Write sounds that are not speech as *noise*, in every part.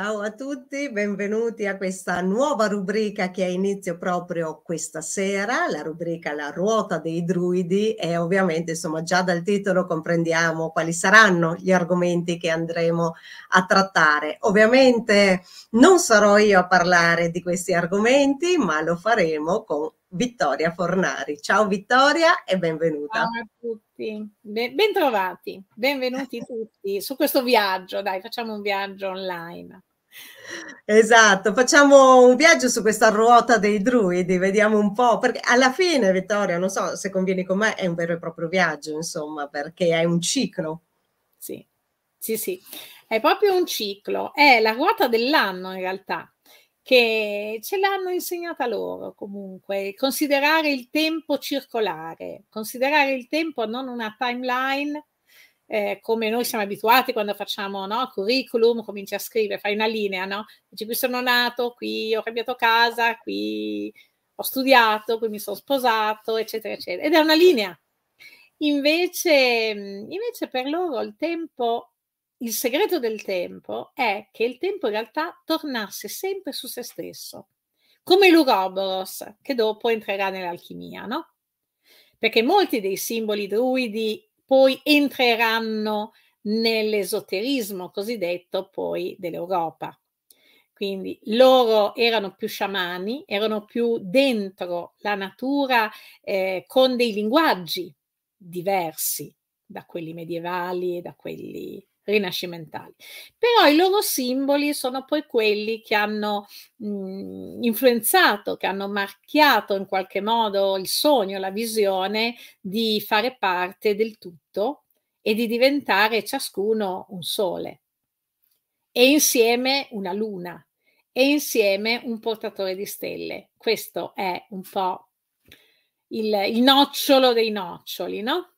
Ciao a tutti, benvenuti a questa nuova rubrica che ha inizio proprio questa sera, la rubrica La ruota dei druidi e ovviamente insomma già dal titolo comprendiamo quali saranno gli argomenti che andremo a trattare. Ovviamente non sarò io a parlare di questi argomenti, ma lo faremo con Vittoria Fornari. Ciao Vittoria e benvenuta. Ciao a tutti, bentrovati, benvenuti tutti su questo viaggio, dai facciamo un viaggio online. Esatto, facciamo un viaggio su questa ruota dei druidi, vediamo un po', perché alla fine, Vittoria, non so se convieni con me, è un vero e proprio viaggio, insomma, perché è un ciclo. Sì, sì, sì, è proprio un ciclo, è la ruota dell'anno in realtà, che ce l'hanno insegnata loro comunque, considerare il tempo circolare, considerare il tempo non una timeline eh, come noi siamo abituati quando facciamo no, curriculum, cominci a scrivere, fai una linea, no? Dici qui sono nato, qui ho cambiato casa, qui ho studiato, qui mi sono sposato, eccetera, eccetera. Ed è una linea. Invece, mm, invece per loro il tempo, il segreto del tempo è che il tempo in realtà tornasse sempre su se stesso, come l'Uroboros, che dopo entrerà nell'alchimia, no? Perché molti dei simboli druidi poi entreranno nell'esoterismo cosiddetto poi dell'Europa. Quindi loro erano più sciamani, erano più dentro la natura eh, con dei linguaggi diversi da quelli medievali e da quelli rinascimentali. Però i loro simboli sono poi quelli che hanno mh, mhmm, influenzato, che hanno marchiato in qualche modo il sogno, la visione di fare parte del tutto e di diventare ciascuno un sole e insieme una luna e insieme un portatore di stelle. Questo è un po' il, il nocciolo dei noccioli, no?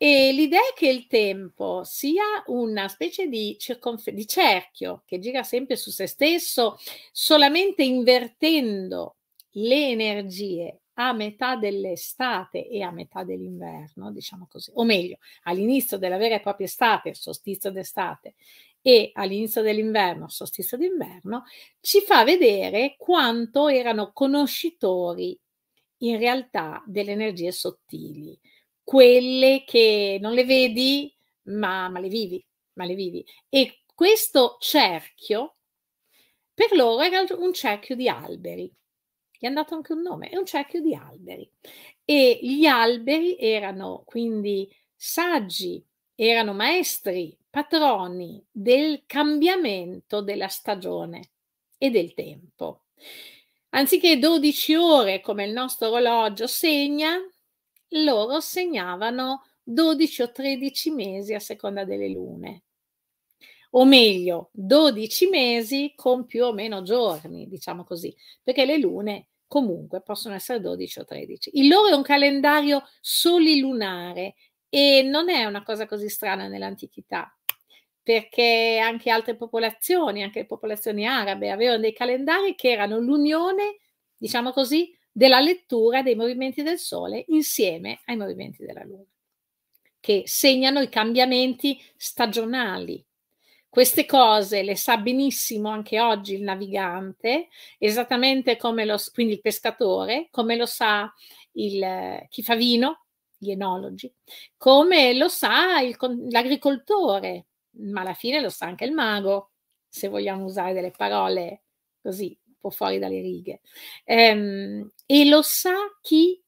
E l'idea è che il tempo sia una specie di, circonf- di cerchio che gira sempre su se stesso, solamente invertendo le energie a metà dell'estate e a metà dell'inverno, diciamo così, o meglio, all'inizio della vera e propria estate, solstizio d'estate, e all'inizio dell'inverno, solstizio d'inverno, ci fa vedere quanto erano conoscitori in realtà delle energie sottili quelle che non le vedi, ma, ma le vivi, ma le vivi. E questo cerchio per loro era un cerchio di alberi. Gli è andato anche un nome, è un cerchio di alberi. E gli alberi erano quindi saggi, erano maestri, patroni del cambiamento della stagione e del tempo. Anziché 12 ore come il nostro orologio segna, loro segnavano 12 o 13 mesi a seconda delle lune, o meglio 12 mesi con più o meno giorni, diciamo così, perché le lune comunque possono essere 12 o 13. Il loro è un calendario solilunare e non è una cosa così strana nell'antichità, perché anche altre popolazioni, anche le popolazioni arabe, avevano dei calendari che erano l'unione, diciamo così, della lettura dei movimenti del Sole insieme ai movimenti della Luna, che segnano i cambiamenti stagionali. Queste cose le sa benissimo anche oggi il navigante, esattamente come lo, quindi il pescatore, come lo sa il, chi fa vino, gli enologi, come lo sa il, l'agricoltore, ma alla fine lo sa anche il mago, se vogliamo usare delle parole così po' fuori dalle righe. Ehm, e lo sa chi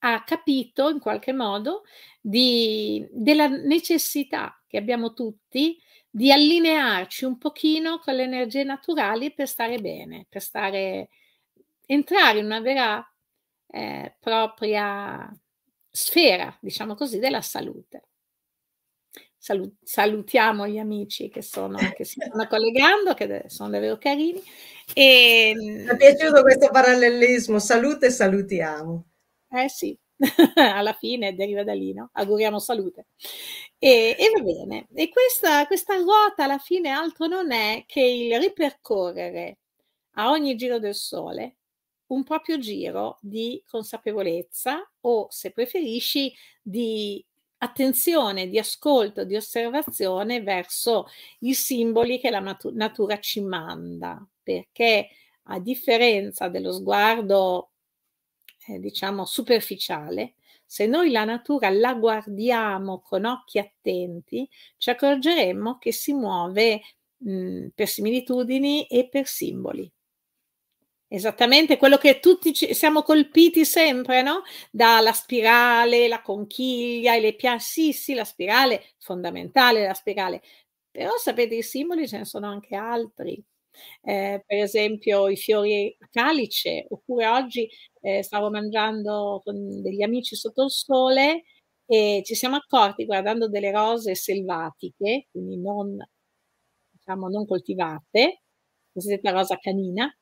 ha capito in qualche modo di, della necessità che abbiamo tutti di allinearci un pochino con le energie naturali per stare bene, per stare, entrare in una vera eh, propria sfera, diciamo così, della salute salutiamo gli amici che, sono, che si stanno collegando, che sono davvero carini. E... Ehm, Mi è piaciuto questo parallelismo, salute e salutiamo. Eh sì, *laughs* alla fine deriva da lì, no? Auguriamo salute. E, e va bene, e questa, questa ruota alla fine altro non è che il ripercorrere a ogni giro del sole un proprio giro di consapevolezza o, se preferisci, di attenzione di ascolto, di osservazione verso i simboli che la natura ci manda, perché a differenza dello sguardo, eh, diciamo, superficiale, se noi la natura la guardiamo con occhi attenti, ci accorgeremmo che si muove mh, per similitudini e per simboli. Esattamente, quello che tutti ci, siamo colpiti sempre, no? Dalla spirale, la conchiglia e le piante. Sì, sì, la spirale, fondamentale la spirale. Però sapete, i simboli ce ne sono anche altri. Eh, per esempio i fiori a calice, oppure oggi eh, stavo mangiando con degli amici sotto il sole e ci siamo accorti guardando delle rose selvatiche, quindi non, diciamo, non coltivate, cosiddetta rosa canina,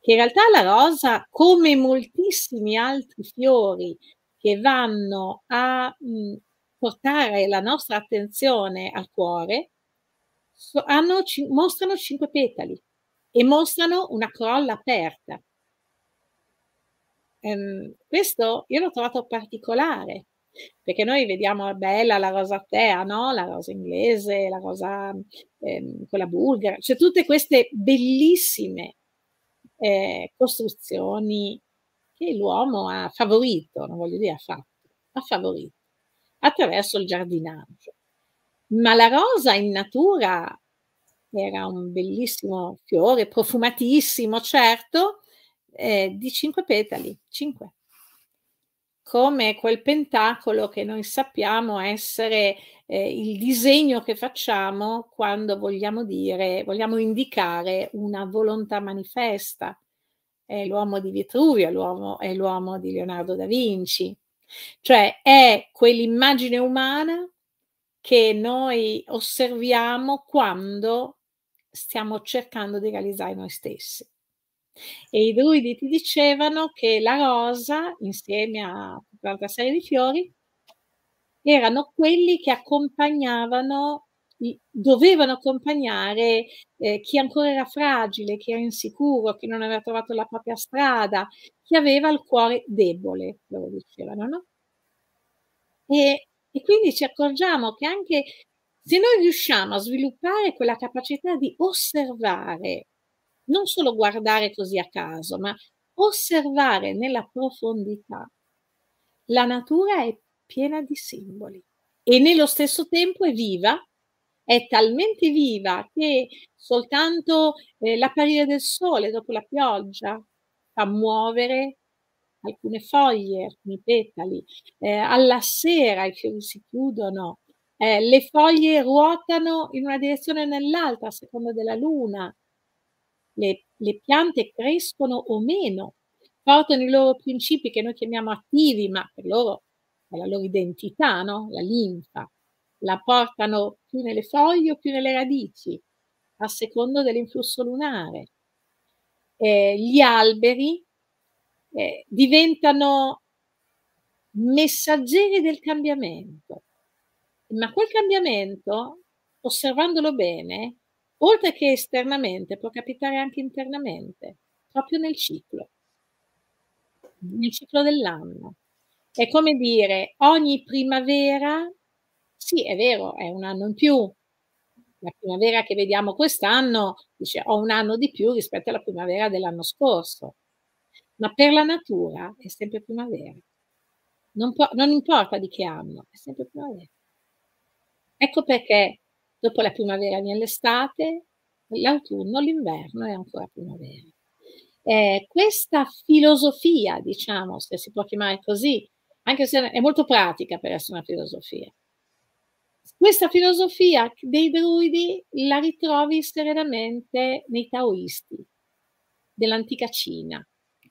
che in realtà la rosa, come moltissimi altri fiori che vanno a mh, portare la nostra attenzione al cuore, so, hanno, ci, mostrano cinque petali e mostrano una crolla aperta. Um, questo io l'ho trovato particolare perché noi vediamo bella la rosa tea, no? la rosa inglese, la rosa ehm, quella bulgara, cioè tutte queste bellissime eh, costruzioni che l'uomo ha favorito, non voglio dire ha fatto, ha favorito attraverso il giardinaggio. Ma la rosa in natura era un bellissimo fiore, profumatissimo, certo, eh, di cinque petali, cinque come quel pentacolo che noi sappiamo essere eh, il disegno che facciamo quando vogliamo dire, vogliamo indicare una volontà manifesta. È l'uomo di Vitruvio, l'uomo, è l'uomo di Leonardo da Vinci. Cioè è quell'immagine umana che noi osserviamo quando stiamo cercando di realizzare noi stessi e i druidi ti dicevano che la rosa, insieme a un'altra serie di fiori, erano quelli che accompagnavano, dovevano accompagnare eh, chi ancora era fragile, chi era insicuro, chi non aveva trovato la propria strada, chi aveva il cuore debole, loro dicevano, no? E, e quindi ci accorgiamo che anche se noi riusciamo a sviluppare quella capacità di osservare non solo guardare così a caso, ma osservare nella profondità. La natura è piena di simboli e nello stesso tempo è viva, è talmente viva che soltanto eh, l'apparire del sole dopo la pioggia fa muovere alcune foglie, alcuni petali, eh, alla sera i fiori si chiudono, eh, le foglie ruotano in una direzione o nell'altra a seconda della luna, le, le piante crescono o meno, portano i loro principi che noi chiamiamo attivi, ma per loro è la loro identità, no? la linfa, la portano più nelle foglie o più nelle radici, a secondo dell'influsso lunare. Eh, gli alberi eh, diventano messaggeri del cambiamento, ma quel cambiamento, osservandolo bene, oltre che esternamente, può capitare anche internamente, proprio nel ciclo, nel ciclo dell'anno. È come dire, ogni primavera, sì è vero, è un anno in più, la primavera che vediamo quest'anno, dice, ho un anno di più rispetto alla primavera dell'anno scorso, ma per la natura è sempre primavera. Non, può, non importa di che anno, è sempre primavera. Ecco perché Dopo la primavera viene l'estate, l'autunno, l'inverno e ancora primavera. Eh, questa filosofia, diciamo, se si può chiamare così, anche se è molto pratica per essere una filosofia, questa filosofia dei druidi la ritrovi serenamente nei taoisti dell'antica Cina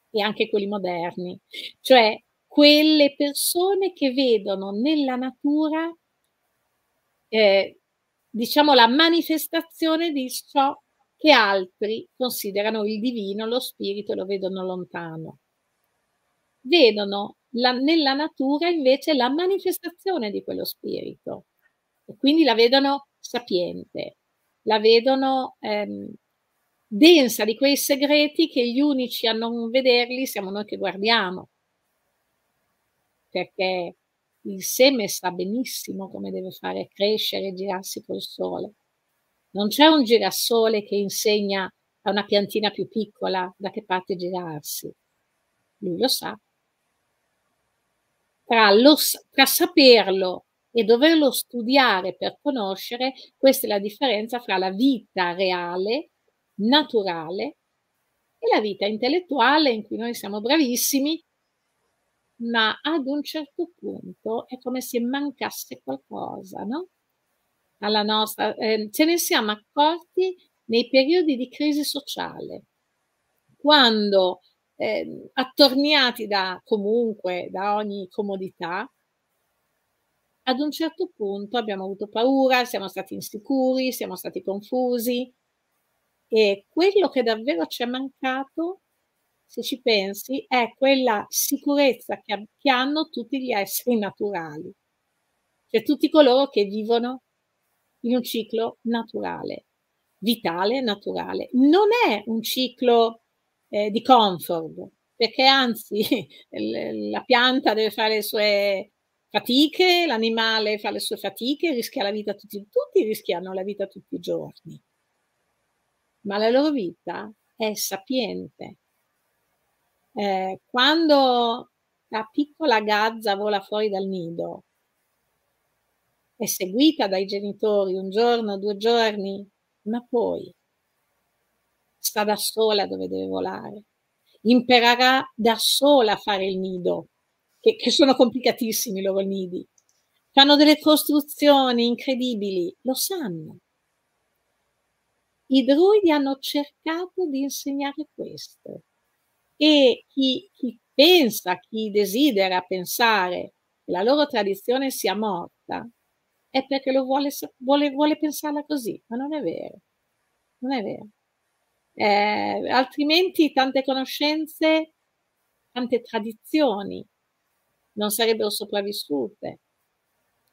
e anche quelli moderni, cioè quelle persone che vedono nella natura eh, diciamo, la manifestazione di ciò che altri considerano il divino, lo spirito, lo vedono lontano. Vedono la, nella natura invece la manifestazione di quello spirito e quindi la vedono sapiente, la vedono ehm, densa di quei segreti che gli unici a non vederli siamo noi che guardiamo, perché il seme sa benissimo come deve fare crescere e girarsi col sole. Non c'è un girasole che insegna a una piantina più piccola da che parte girarsi. Lui lo sa. Tra, lo, tra saperlo e doverlo studiare per conoscere, questa è la differenza fra la vita reale, naturale, e la vita intellettuale in cui noi siamo bravissimi ma ad un certo punto è come se mancasse qualcosa, no? Alla nostra, eh, ce ne siamo accorti nei periodi di crisi sociale, quando eh, attorniati da comunque da ogni comodità, ad un certo punto abbiamo avuto paura, siamo stati insicuri, siamo stati confusi e quello che davvero ci è mancato se ci pensi, è quella sicurezza che, che hanno tutti gli esseri naturali, cioè tutti coloro che vivono in un ciclo naturale, vitale, naturale. Non è un ciclo eh, di comfort, perché anzi *laughs* la pianta deve fare le sue fatiche, l'animale fa le sue fatiche, rischia la vita tutti, tutti rischiano la vita tutti i giorni. Ma la loro vita è sapiente, eh, quando la piccola gazza vola fuori dal nido, è seguita dai genitori un giorno, due giorni, ma poi sta da sola dove deve volare, imparerà da sola a fare il nido, che, che sono complicatissimi i loro nidi, fanno delle costruzioni incredibili, lo sanno. I druidi hanno cercato di insegnare questo e chi, chi pensa, chi desidera pensare che la loro tradizione sia morta, è perché lo vuole, vuole, vuole pensarla così, ma non è vero, non è vero. Eh, altrimenti tante conoscenze, tante tradizioni non sarebbero sopravvissute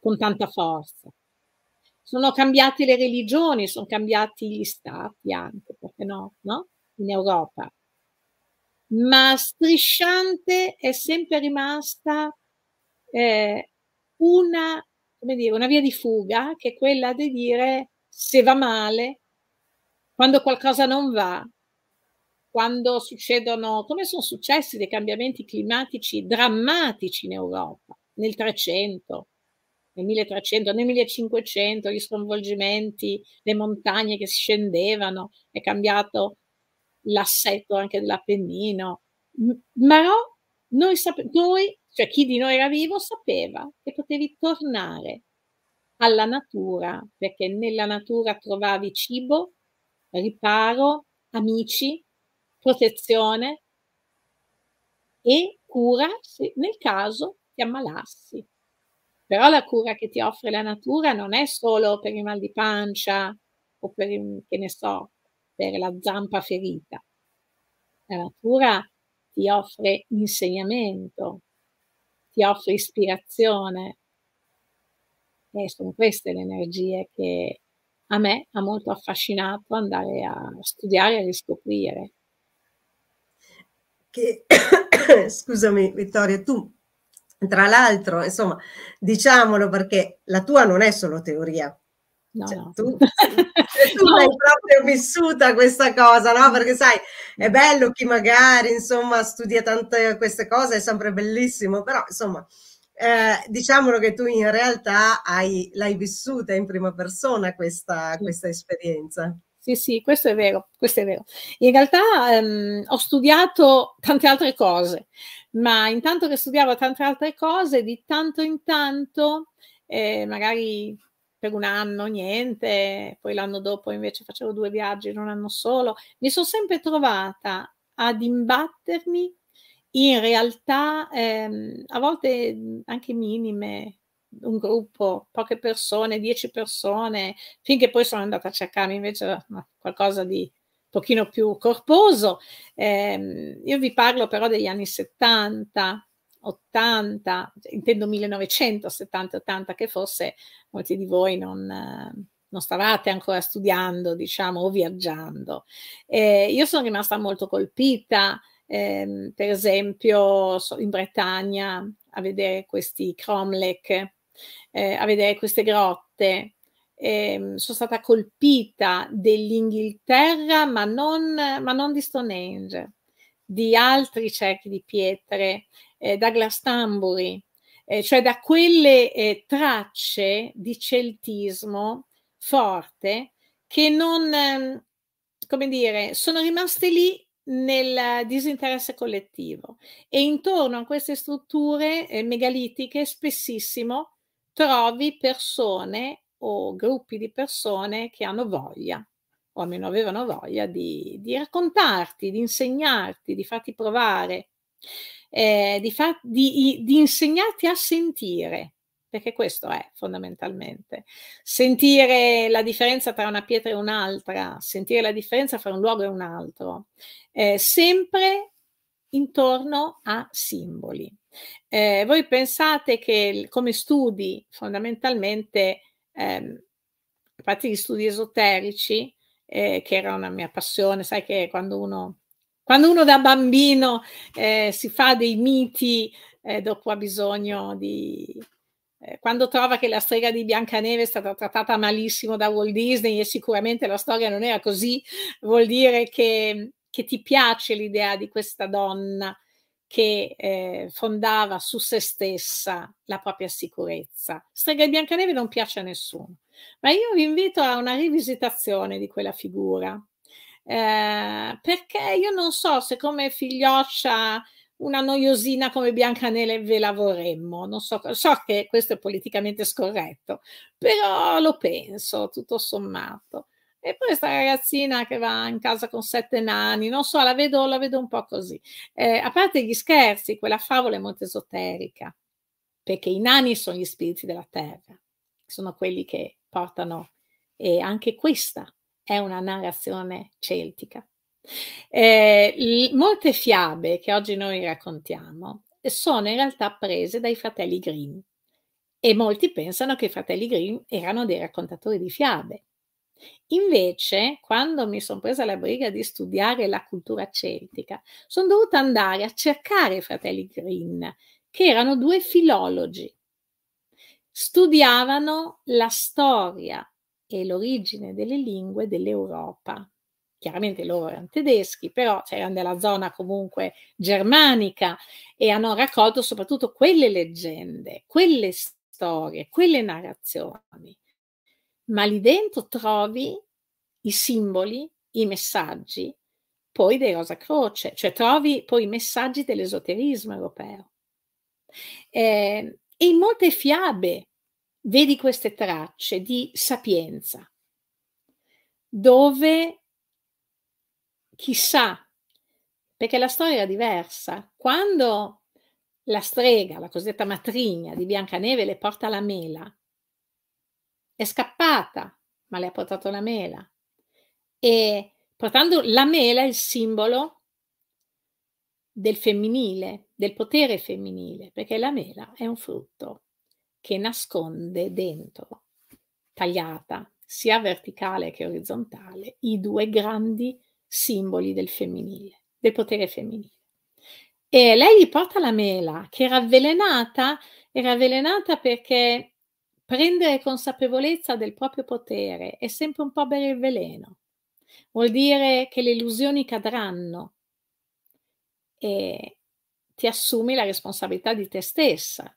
con tanta forza. Sono cambiate le religioni, sono cambiati gli stati anche, perché no, no? In Europa ma strisciante è sempre rimasta eh, una, dire, una via di fuga che è quella di dire se va male, quando qualcosa non va, quando succedono, come sono successi dei cambiamenti climatici drammatici in Europa nel 300, nel 1300, nel 1500, gli sconvolgimenti, le montagne che scendevano, è cambiato l'assetto anche dell'Appennino, ma noi, sape- noi, cioè chi di noi era vivo, sapeva che potevi tornare alla natura, perché nella natura trovavi cibo, riparo, amici, protezione e cura se nel caso ti ammalassi. Però la cura che ti offre la natura non è solo per il mal di pancia o per, il, che ne so, per la zampa ferita. La natura ti offre insegnamento, ti offre ispirazione e sono queste le energie che a me ha molto affascinato andare a studiare e riscoprire. Che, *coughs* scusami Vittoria, tu tra l'altro, insomma, diciamolo perché la tua non è solo teoria. No, cioè, no. Tu, *laughs* tu l'hai proprio vissuta questa cosa, no? Perché sai, è bello chi magari, insomma, studia tante queste cose, è sempre bellissimo, però insomma, eh, diciamolo che tu in realtà hai, l'hai vissuta in prima persona questa, questa esperienza. Sì, sì, questo è vero, questo è vero. In realtà ehm, ho studiato tante altre cose, ma intanto che studiavo tante altre cose, di tanto in tanto, eh, magari per un anno niente, poi l'anno dopo invece facevo due viaggi in un anno solo. Mi sono sempre trovata ad imbattermi in realtà ehm, a volte anche minime, un gruppo, poche persone, dieci persone, finché poi sono andata a cercare invece qualcosa di un pochino più corposo. Eh, io vi parlo però degli anni 70, 80, cioè, intendo 1970-80 che forse molti di voi non, non stavate ancora studiando, diciamo, o viaggiando. Eh, io sono rimasta molto colpita, ehm, per esempio, in Bretagna a vedere questi cromlech, eh, a vedere queste grotte. Eh, sono stata colpita dell'Inghilterra, ma non, ma non di Stonehenge di altri cerchi di pietre eh, da Glastonbury, eh, cioè da quelle eh, tracce di celtismo forte che non, ehm, come dire, sono rimaste lì nel disinteresse collettivo e intorno a queste strutture eh, megalitiche spessissimo trovi persone o gruppi di persone che hanno voglia o almeno avevano voglia di, di raccontarti, di insegnarti, di farti provare eh, di, fa- di, di insegnarti a sentire, perché questo è fondamentalmente. Sentire la differenza tra una pietra e un'altra, sentire la differenza fra un luogo e un altro, eh, sempre intorno a simboli. Eh, voi pensate che come studi fondamentalmente, ehm, a parte gli studi esoterici, eh, che era una mia passione, sai che quando uno quando uno da bambino eh, si fa dei miti, eh, dopo ha bisogno di... Eh, quando trova che la strega di Biancaneve è stata trattata malissimo da Walt Disney e sicuramente la storia non era così, vuol dire che, che ti piace l'idea di questa donna che eh, fondava su se stessa la propria sicurezza. Strega di Biancaneve non piace a nessuno, ma io vi invito a una rivisitazione di quella figura, eh, perché io non so se come figlioccia una noiosina come Biancanele ve la vorremmo, non so, so che questo è politicamente scorretto, però lo penso tutto sommato. E poi questa ragazzina che va in casa con sette nani, non so, la vedo, la vedo un po' così. Eh, a parte gli scherzi, quella favola è molto esoterica, perché i nani sono gli spiriti della terra, sono quelli che portano, e anche questa è una narrazione celtica. Eh, molte fiabe che oggi noi raccontiamo sono in realtà prese dai fratelli Grimm e molti pensano che i fratelli Grimm erano dei raccontatori di fiabe. Invece, quando mi sono presa la briga di studiare la cultura celtica, sono dovuta andare a cercare i fratelli Grimm, che erano due filologi. Studiavano la storia e l'origine delle lingue dell'Europa. Chiaramente loro erano tedeschi, però c'erano della zona comunque germanica e hanno raccolto soprattutto quelle leggende, quelle storie, quelle narrazioni. Ma lì dentro trovi i simboli, i messaggi, poi dei Rosa Croce, cioè trovi poi i messaggi dell'esoterismo europeo. Ehm, e in molte fiabe vedi queste tracce di sapienza, dove chissà, perché la storia era diversa, quando la strega, la cosiddetta matrigna di Biancaneve le porta la mela, è scappata, ma le ha portato la mela, e portando la mela è il simbolo del femminile, del potere femminile, perché la mela è un frutto che nasconde dentro, tagliata sia verticale che orizzontale, i due grandi simboli del femminile, del potere femminile. E lei gli porta la mela, che era avvelenata, era avvelenata perché prendere consapevolezza del proprio potere è sempre un po' bere il veleno. Vuol dire che le illusioni cadranno e ti assumi la responsabilità di te stessa,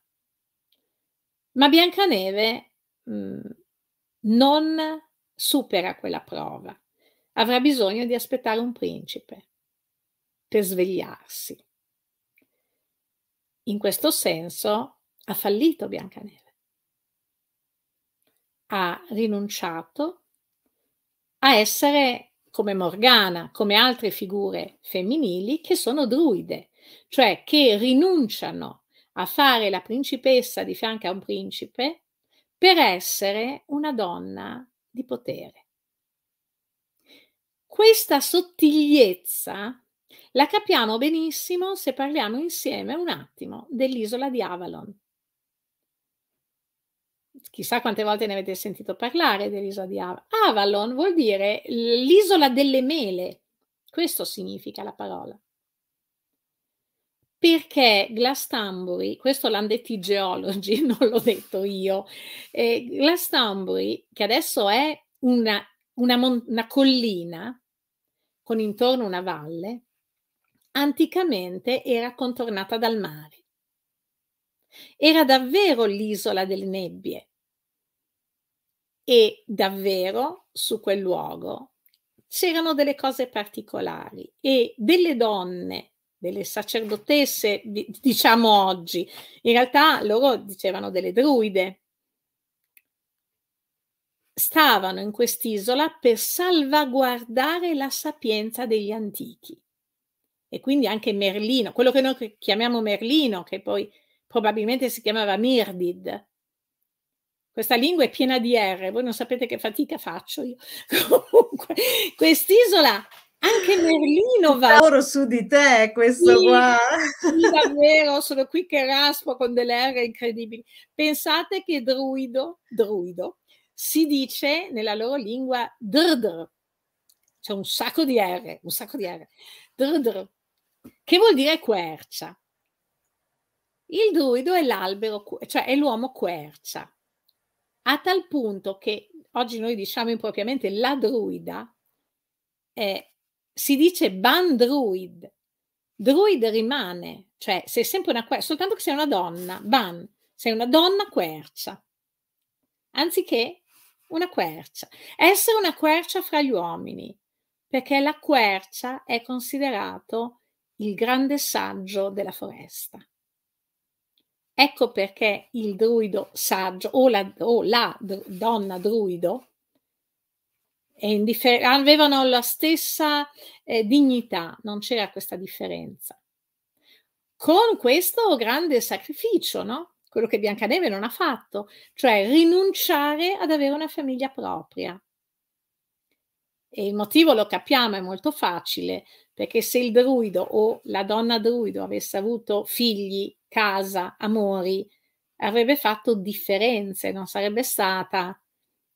ma Biancaneve mh, mhmm, non supera quella prova. Avrà bisogno di aspettare un principe per svegliarsi. In questo senso ha fallito Biancaneve. Ha rinunciato a essere come Morgana, come altre figure femminili che sono druide, cioè che rinunciano a fare la principessa di fianco a un principe per essere una donna di potere. Questa sottigliezza la capiamo benissimo se parliamo insieme un attimo dell'isola di Avalon. Chissà quante volte ne avete sentito parlare dell'isola di Avalon. Avalon vuol dire l'isola delle mele, questo significa la parola perché Glastonbury, questo l'hanno detto i geologi, *laughs* non l'ho detto io, eh, Glastonbury, che adesso è una, una, mon- una collina con intorno una valle, anticamente era contornata dal mare. Era davvero l'isola delle nebbie e davvero su quel luogo c'erano delle cose particolari e delle donne delle sacerdotesse, diciamo oggi. In realtà loro dicevano delle druide. Stavano in quest'isola per salvaguardare la sapienza degli antichi. E quindi anche Merlino, quello che noi chiamiamo Merlino, che poi probabilmente si chiamava Mirdid. Questa lingua è piena di R, voi non sapete che fatica faccio io. *laughs* Comunque, quest'isola anche Merlino va. Lavoro su di te questo sì, qua. Sì, davvero, sono qui che raspo con delle R incredibili. Pensate che druido, druido, si dice nella loro lingua drdr. C'è un sacco di R, un sacco di R. Drdr, che vuol dire quercia. Il druido è l'albero, cioè è l'uomo quercia. A tal punto che oggi noi diciamo impropriamente la druida, è si dice ban druid. Druid rimane, cioè sei sempre una quercia, soltanto che sei una donna, ban, sei una donna quercia, anziché una quercia. Essere una quercia fra gli uomini, perché la quercia è considerato il grande saggio della foresta. Ecco perché il druido saggio o la, o la donna druido indiffer- avevano la stessa eh, dignità, non c'era questa differenza. Con questo grande sacrificio, no? quello che Biancaneve non ha fatto, cioè rinunciare ad avere una famiglia propria. E il motivo lo capiamo, è molto facile, perché se il druido o la donna druido avesse avuto figli, casa, amori, avrebbe fatto differenze, non sarebbe stata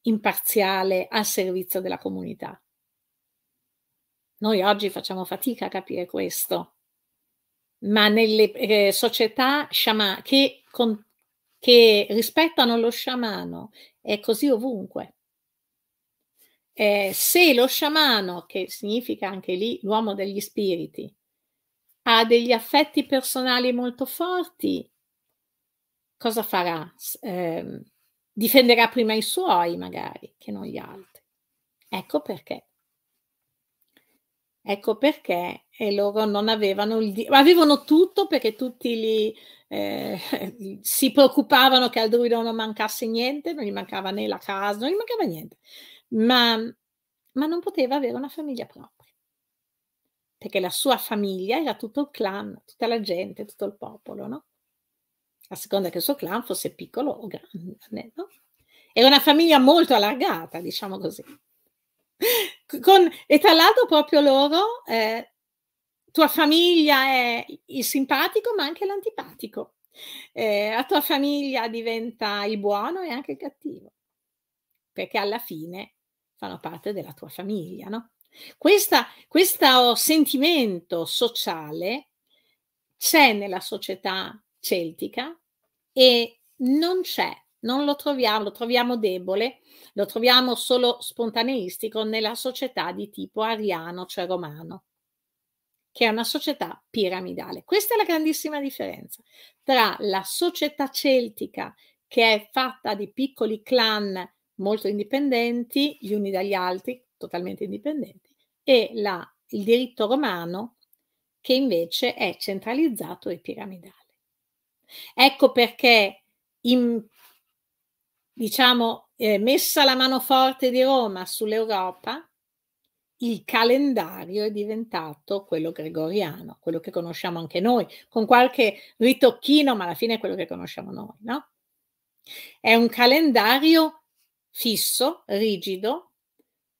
imparziale al servizio della comunità. Noi oggi facciamo fatica a capire questo, ma nelle eh, società sciamà, che, con, che rispettano lo sciamano è così ovunque. Eh, se lo sciamano, che significa anche lì l'uomo degli spiriti, ha degli affetti personali molto forti, cosa farà? Eh, difenderà prima i suoi magari che non gli altri. Ecco perché. Ecco perché e loro non avevano il diritto, avevano tutto perché tutti li, eh, *laughs* si preoccupavano che al druido non mancasse niente, non gli mancava né la casa, non gli mancava niente, ma, ma non poteva avere una famiglia propria, perché la sua famiglia era tutto il clan, tutta la gente, tutto il popolo, no? a seconda che il suo clan fosse piccolo o grande. No? Era una famiglia molto allargata, diciamo così. Con, e tra l'altro proprio loro, eh, tua famiglia è il simpatico ma anche l'antipatico. Eh, la tua famiglia diventa il buono e anche il cattivo, perché alla fine fanno parte della tua famiglia, no? Questa, questo sentimento sociale c'è nella società celtica e non c'è, non lo troviamo, lo troviamo debole, lo troviamo solo spontaneistico nella società di tipo ariano, cioè romano, che è una società piramidale. Questa è la grandissima differenza tra la società celtica, che è fatta di piccoli clan molto indipendenti, gli uni dagli altri, totalmente indipendenti, e la, il diritto romano, che invece è centralizzato e piramidale. Ecco perché, in, diciamo, eh, messa la mano forte di Roma sull'Europa, il calendario è diventato quello gregoriano, quello che conosciamo anche noi, con qualche ritocchino, ma alla fine è quello che conosciamo noi, no? È un calendario fisso, rigido,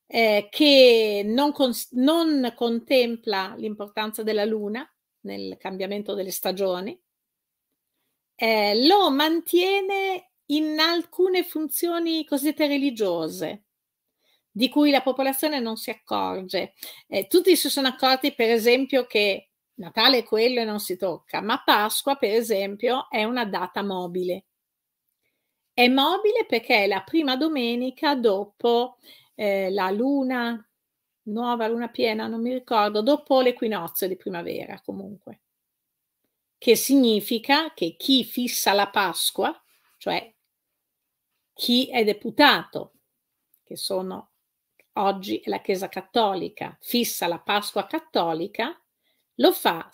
eh, che non, cons- non contempla l'importanza della luna nel cambiamento delle stagioni, eh, lo mantiene in alcune funzioni cosiddette religiose di cui la popolazione non si accorge. Eh, tutti si sono accorti, per esempio, che Natale è quello e non si tocca, ma Pasqua, per esempio, è una data mobile. È mobile perché è la prima domenica dopo eh, la luna nuova, luna piena, non mi ricordo, dopo l'equinozio di primavera comunque che significa che chi fissa la Pasqua, cioè chi è deputato, che sono oggi la Chiesa Cattolica, fissa la Pasqua cattolica, lo fa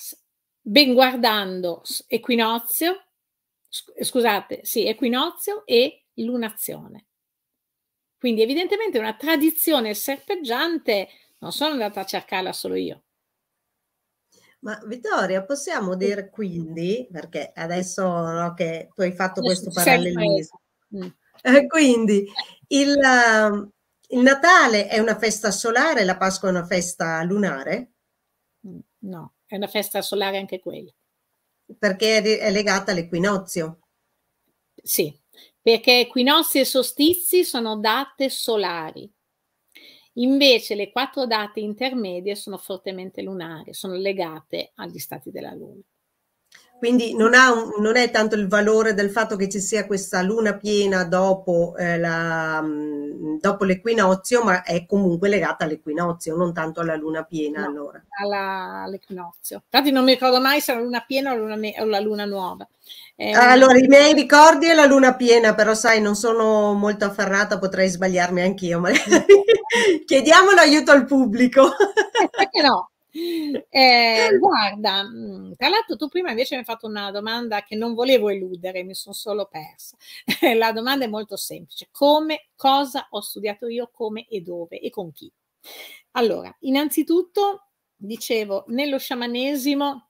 ben guardando equinozio, scusate, sì, equinozio e lunazione. Quindi evidentemente una tradizione serpeggiante, non sono andata a cercarla solo io, ma Vittoria, possiamo dire quindi, perché adesso no, che tu hai fatto questo parallelismo, mm. eh, quindi il, ehm, il Natale è una festa solare, la Pasqua è una festa lunare? Mm, no, è una festa solare anche quella. Perché è legata all'equinozio? Sì, perché equinozio e sostizi sono date solari Invece le quattro date intermedie sono fortemente lunari, sono legate agli stati della Luna. Quindi non, un, non, è tanto il valore del fatto che ci sia questa luna piena dopo, eh, mm, l'equinozio, ma è comunque legata all'equinozio, non tanto alla luna piena no, allora. all'equinozio. Infatti non mi ricordo mai se è la luna piena o la luna, o la luna nuova. Eh, ah, allora, i miei ricordi è la luna piena, però sai, non sono molto afferrata, potrei sbagliarmi anch'io, magari. *laughs* Chiediamo l'aiuto al pubblico. Eh, perché no? Eh, guarda, mm, tra l'altro tu prima invece mi hai fatto una domanda che non volevo eludere, mi sono solo persa. *laughs* La domanda è molto semplice. Come, cosa ho studiato io, come e dove e con chi? Allora, innanzitutto, dicevo, nello sciamanesimo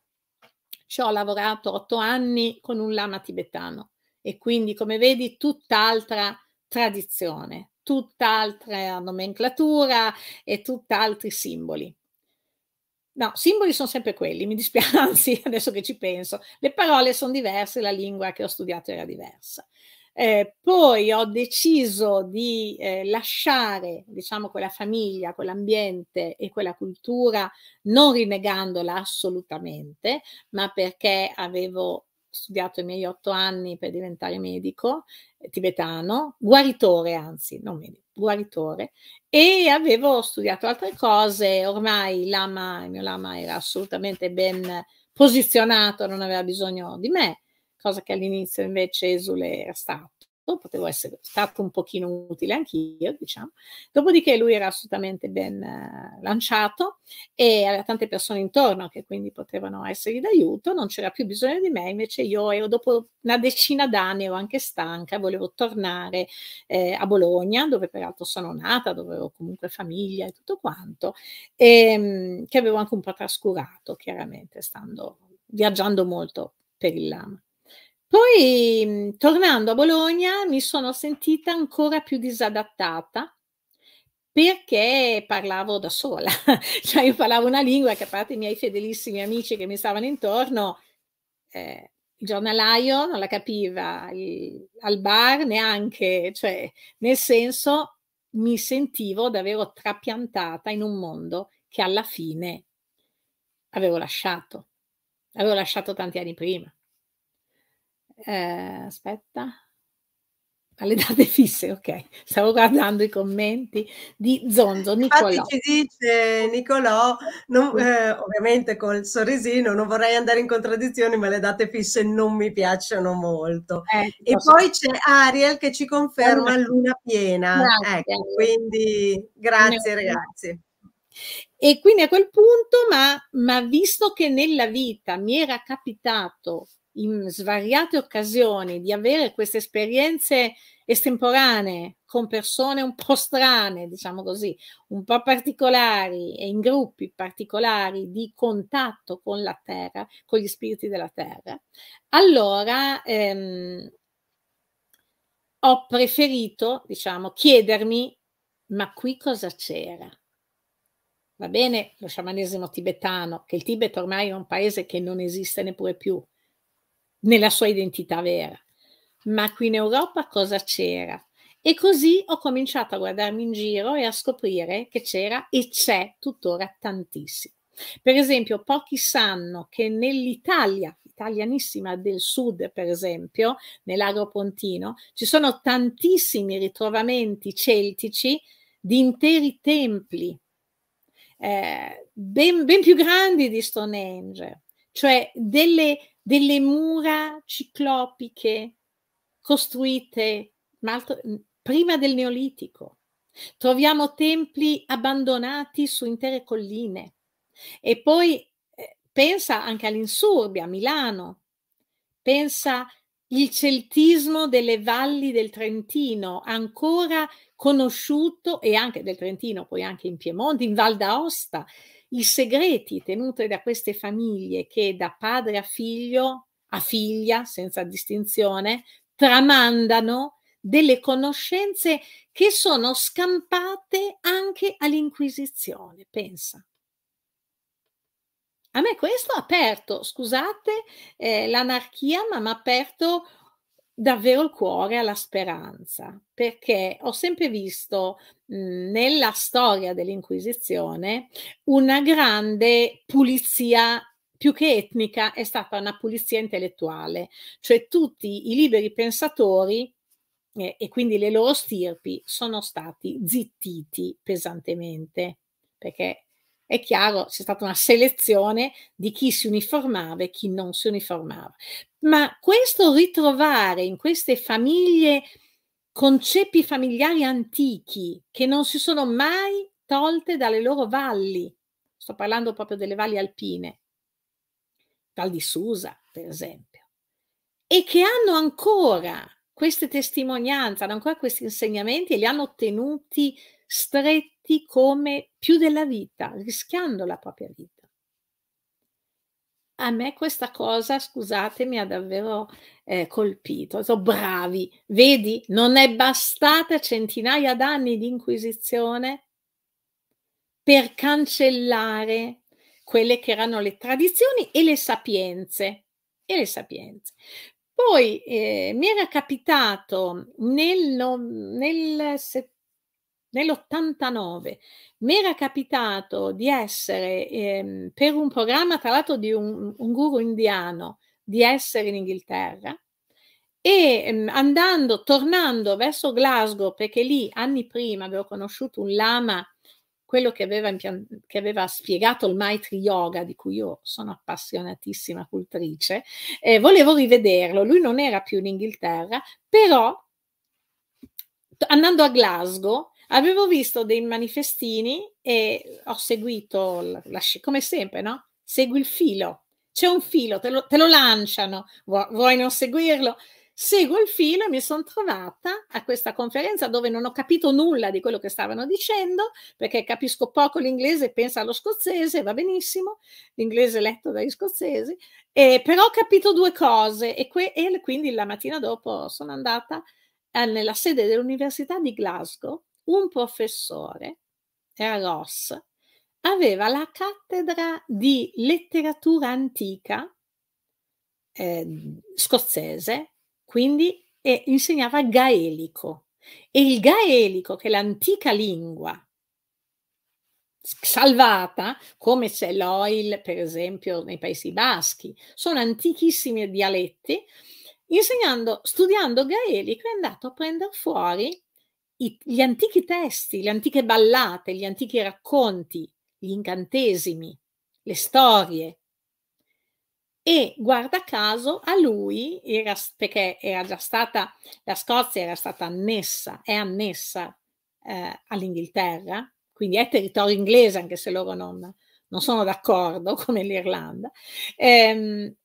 ci ho lavorato otto anni con un lama tibetano e quindi, come vedi, tutt'altra tradizione, tutt'altra nomenclatura e tutt'altri simboli. No, simboli sono sempre quelli, mi dispiace, anzi, *laughs* adesso che ci penso, le parole sono diverse, la lingua che ho studiato era diversa. Eh, poi ho deciso di eh, lasciare, diciamo, quella famiglia, quell'ambiente e quella cultura, non rinnegandola assolutamente, ma perché avevo studiato i miei otto anni per diventare medico eh, tibetano, guaritore anzi, non medico, guaritore, e avevo studiato altre cose, ormai il, lama, il mio lama era assolutamente ben posizionato, non aveva bisogno di me, cosa che all'inizio invece esule era stato potevo essere stato un pochino utile anch'io, diciamo. Dopodiché lui era assolutamente ben uh, lanciato e aveva tante persone intorno che quindi potevano essergli d'aiuto, non c'era più bisogno di me, invece io ero dopo una decina d'anni, ero anche stanca, volevo tornare eh, a Bologna, dove peraltro sono nata, dove ho comunque famiglia e tutto quanto, e, ehm, che avevo anche un po' trascurato, chiaramente, stando viaggiando molto per il lama. Poi, mm, tornando a Bologna, mi sono sentita ancora più disadattata perché parlavo da sola, *laughs* cioè io parlavo una lingua che a parte i miei fedelissimi amici che mi stavano intorno, eh, il giornalaio non la capiva, il, al bar neanche, cioè nel senso mi sentivo davvero trapiantata in un mondo che alla fine avevo lasciato, avevo lasciato tanti anni prima eh, aspetta, alle date fisse, ok, stavo guardando i commenti di Zonzo Nicolò. Infatti ci dice Nicolò, non, eh, ovviamente col sorrisino, non vorrei andare in contraddizione, ma le date fisse non mi piacciono molto. Eh, e poi c'è Ariel che ci conferma eh, luna piena, grazie. ecco, quindi grazie ragazzi. E quindi a quel punto, ma, ma visto che nella vita mi era capitato in svariate occasioni di avere queste esperienze estemporanee con persone un po' strane, diciamo così, un po' particolari e in gruppi particolari di contatto con la terra, con gli spiriti della terra, allora ehm, ho preferito, diciamo, chiedermi ma qui cosa c'era? Va bene lo sciamanesimo tibetano, che il Tibet ormai è un paese che non esiste neppure più, nella sua identità vera. Ma qui in Europa cosa c'era? E così ho cominciato a guardarmi in giro e a scoprire che c'era e c'è tuttora tantissimo. Per esempio, pochi sanno che nell'Italia, italianissima del sud, per esempio, nell'Agro Pontino, ci sono tantissimi ritrovamenti celtici di interi templi, eh, ben, ben più grandi di Stonehenge, cioè delle, delle mura ciclopiche costruite altro, prima del Neolitico. Troviamo templi abbandonati su intere colline. E poi eh, pensa anche all'insurbia, a Milano. Pensa il celtismo delle valli del Trentino, ancora conosciuto e anche del Trentino, poi anche in Piemonte, in Val d'Aosta, i segreti tenuti da queste famiglie che da padre a figlio, a figlia, senza distinzione, tramandano delle conoscenze che sono scampate anche all'Inquisizione, pensa. A me questo ha aperto, scusate eh, l'anarchia, ma mi ha aperto davvero il cuore alla speranza, perché ho sempre visto mhmm, nella storia dell'Inquisizione una grande pulizia più che etnica, è stata una pulizia intellettuale, cioè tutti i liberi pensatori eh, e quindi le loro stirpi sono stati zittiti pesantemente, perché è chiaro, c'è stata una selezione di chi si uniformava e chi non si uniformava. Ma questo ritrovare in queste famiglie concepi familiari antichi che non si sono mai tolte dalle loro valli, sto parlando proprio delle valli alpine, Val di Susa per esempio, e che hanno ancora queste testimonianze, hanno ancora questi insegnamenti e li hanno ottenuti stretti come più della vita, rischiando la propria vita. A me questa cosa, scusate, mi ha davvero eh, colpito. Sono bravi, vedi, non è bastata centinaia d'anni di inquisizione per cancellare quelle che erano le tradizioni e le sapienze. E le sapienze. Poi eh, mi era capitato nel, nel 70 nell'89 mi era capitato di essere ehm, per un programma, tra l'altro di un, un guru indiano, di essere in Inghilterra e ehm, andando, tornando verso Glasgow, perché lì anni prima avevo conosciuto un lama, quello che aveva, impiant- che aveva spiegato il Maitri Yoga, di cui io sono appassionatissima cultrice, eh, volevo rivederlo, lui non era più in Inghilterra, però andando a Glasgow Avevo visto dei manifestini e ho seguito, la, la, come sempre, no? Segui il filo. C'è un filo, te lo, te lo lanciano, vuoi, vuoi non seguirlo? seguo il filo e mi sono trovata a questa conferenza dove non ho capito nulla di quello che stavano dicendo, perché capisco poco l'inglese, pensa allo scozzese, va benissimo, l'inglese letto dagli scozzesi, eh, però ho capito due cose e, que- e quindi la mattina dopo sono andata eh, nella sede dell'Università di Glasgow un professore, Ross, aveva la cattedra di letteratura antica eh, scozzese, quindi e insegnava gaelico. E il gaelico, che è l'antica lingua salvata, come c'è l'oil, per esempio, nei Paesi Baschi, sono antichissimi dialetti, insegnando, studiando gaelico è andato a prendere fuori i, gli antichi testi, le antiche ballate, gli antichi racconti, gli incantesimi, le storie. E guarda caso a lui, era, perché era già stata, la Scozia era stata annessa, è annessa eh, all'Inghilterra, quindi è territorio inglese anche se loro non, non sono d'accordo *laughs* come l'Irlanda, ehm,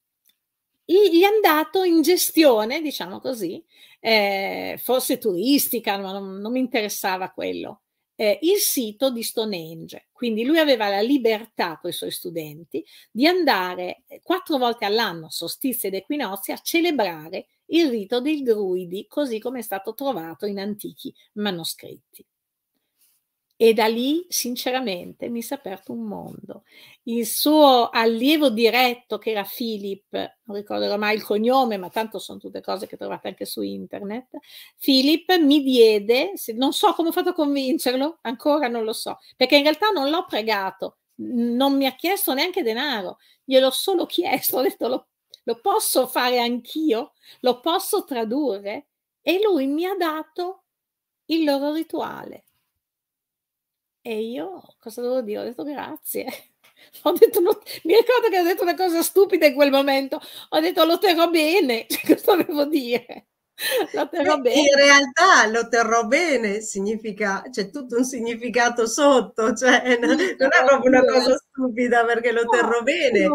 gli è andato in gestione, diciamo così, eh, forse turistica, ma non, non mi interessava quello, eh, il sito di Stonehenge. Quindi lui aveva la libertà con i suoi studenti di andare eh, quattro volte all'anno, solstizi ed equinozi, a celebrare il rito dei druidi, così come è stato trovato in antichi manoscritti e da lì sinceramente mi si è aperto un mondo. Il suo allievo diretto che era Philip, non ricorderò mai il cognome, ma tanto sono tutte cose che trovate anche su internet, Philip mi diede, non so come ho fatto a convincerlo, ancora non lo so, perché in realtà non l'ho pregato, non mi ha chiesto neanche denaro, gliel'ho solo *laughs* chiesto, ho detto lo, lo posso fare anch'io, lo posso tradurre e lui mi ha dato il loro rituale e io cosa devo dire? Ho detto grazie. *laughs* Ho detto, mi ricordo che ho detto una cosa stupida in quel momento. Ho detto lo terrò bene. *laughs* Cioè, cosa devo dire? Lo terrò bene. In realtà lo terrò bene significa, c'è cioè, tutto un significato sotto, cioè *laughs* non, è proprio una cosa stupida perché lo terrò bene.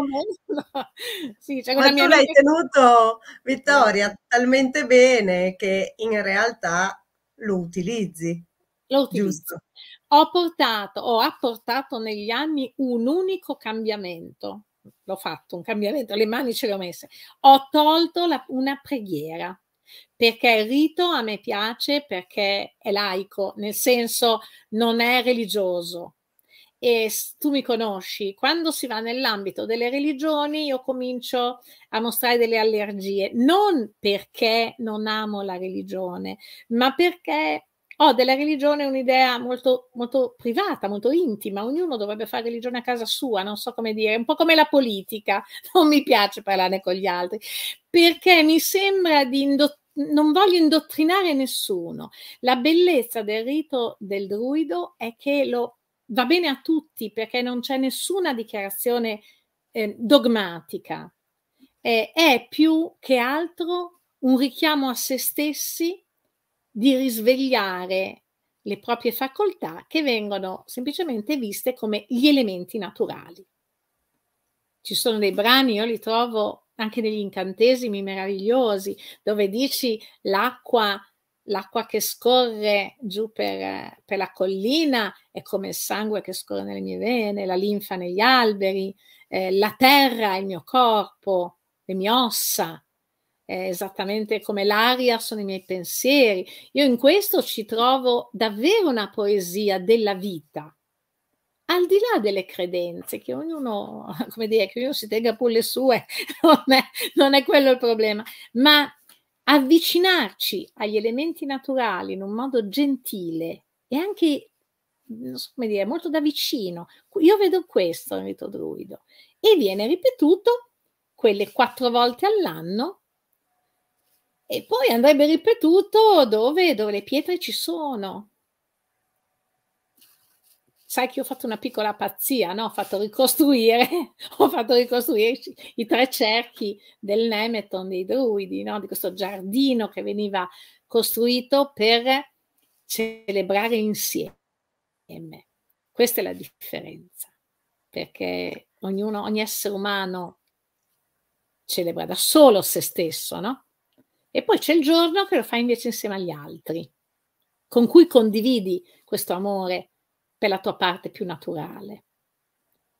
Sì, cioè Ma tu l'hai amica... tenuto, Vittoria, eh. talmente bene che in realtà lo utilizzi. Lo utilizzo. Giusto? ho portato, ho apportato negli anni un unico cambiamento. L'ho fatto, un cambiamento, le mani ce le ho messe. Ho tolto la, una preghiera perché il rito a me piace perché è laico, nel senso non è religioso. E tu mi conosci, quando si va nell'ambito delle religioni io comincio a mostrare delle allergie, non perché non amo la religione, ma perché ho della religione un'idea molto, molto privata, molto intima, ognuno dovrebbe fare religione a casa sua, non so come dire, un po' come la politica, *laughs* non mi piace parlare con gli altri, perché mi sembra di indottrinare non voglio indottrinare nessuno. La bellezza del rito del druido è che lo, va bene a tutti perché non c'è nessuna dichiarazione eh, dogmatica. Eh, è più che altro un richiamo a se stessi di risvegliare le proprie facoltà che vengono semplicemente viste come gli elementi naturali. Ci sono dei brani, io li trovo anche negli incantesimi meravigliosi, dove dici l'acqua, l'acqua che scorre giù per, per la collina è come il sangue che scorre nelle mie vene, la linfa negli alberi, eh, la terra è il mio corpo, le mie ossa, eh, esattamente come l'aria sono i miei pensieri. Io in questo ci trovo davvero una poesia della vita, al di là delle credenze, che ognuno, *laughs* come dire, che ognuno si tenga pure le sue, *laughs* non è, non è quello il problema, ma avvicinarci agli elementi naturali in un modo gentile e anche, non so come dire, molto da vicino. Io vedo questo in rito druido e viene ripetuto quelle quattro volte all'anno e poi andrebbe ripetuto dove, dove le pietre ci sono. Sai che ho fatto una piccola pazzia, no? Ho fatto ricostruire, *laughs* ho fatto ricostruire i tre cerchi del Nemeton dei druidi, no? Di questo giardino che veniva costruito per celebrare insieme. Questa è la differenza, perché ognuno, ogni essere umano celebra da solo se stesso, no? E poi c'è il giorno che lo fai invece insieme agli altri, con cui condividi questo amore per la tua parte più naturale.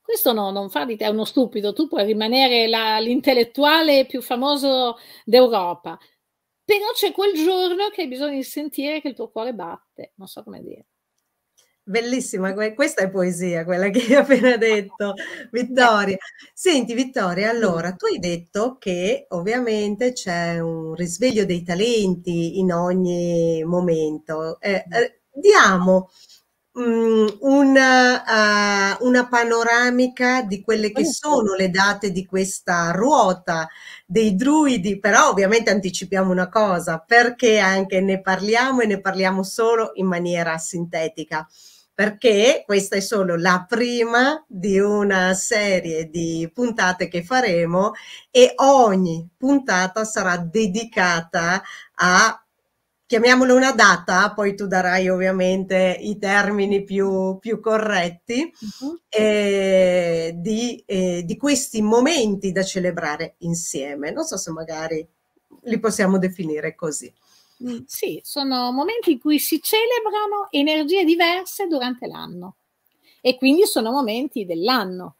Questo no, non fa di te uno stupido, tu puoi rimanere la, l'intellettuale più famoso d'Europa, però c'è quel giorno che hai bisogno di sentire che il tuo cuore batte, non so come dire. Bellissima, questa è poesia, quella che hai appena detto, Vittoria. Senti Vittoria, allora tu hai detto che ovviamente c'è un risveglio dei talenti in ogni momento. Eh, eh diamo mh, mm, una, uh, eh, una panoramica di quelle che sono le date di questa ruota dei druidi, però ovviamente anticipiamo una cosa, perché anche ne parliamo e ne parliamo solo in maniera sintetica perché questa è solo la prima di una serie di puntate che faremo e ogni puntata sarà dedicata a chiamiamolo una data, poi tu darai ovviamente i termini più, più corretti, uh-huh. eh, di, eh, di, questi momenti da celebrare insieme. Non so se magari li possiamo definire così. Mm. Sì, sono momenti in cui si celebrano energie diverse durante l'anno e quindi sono momenti dell'anno.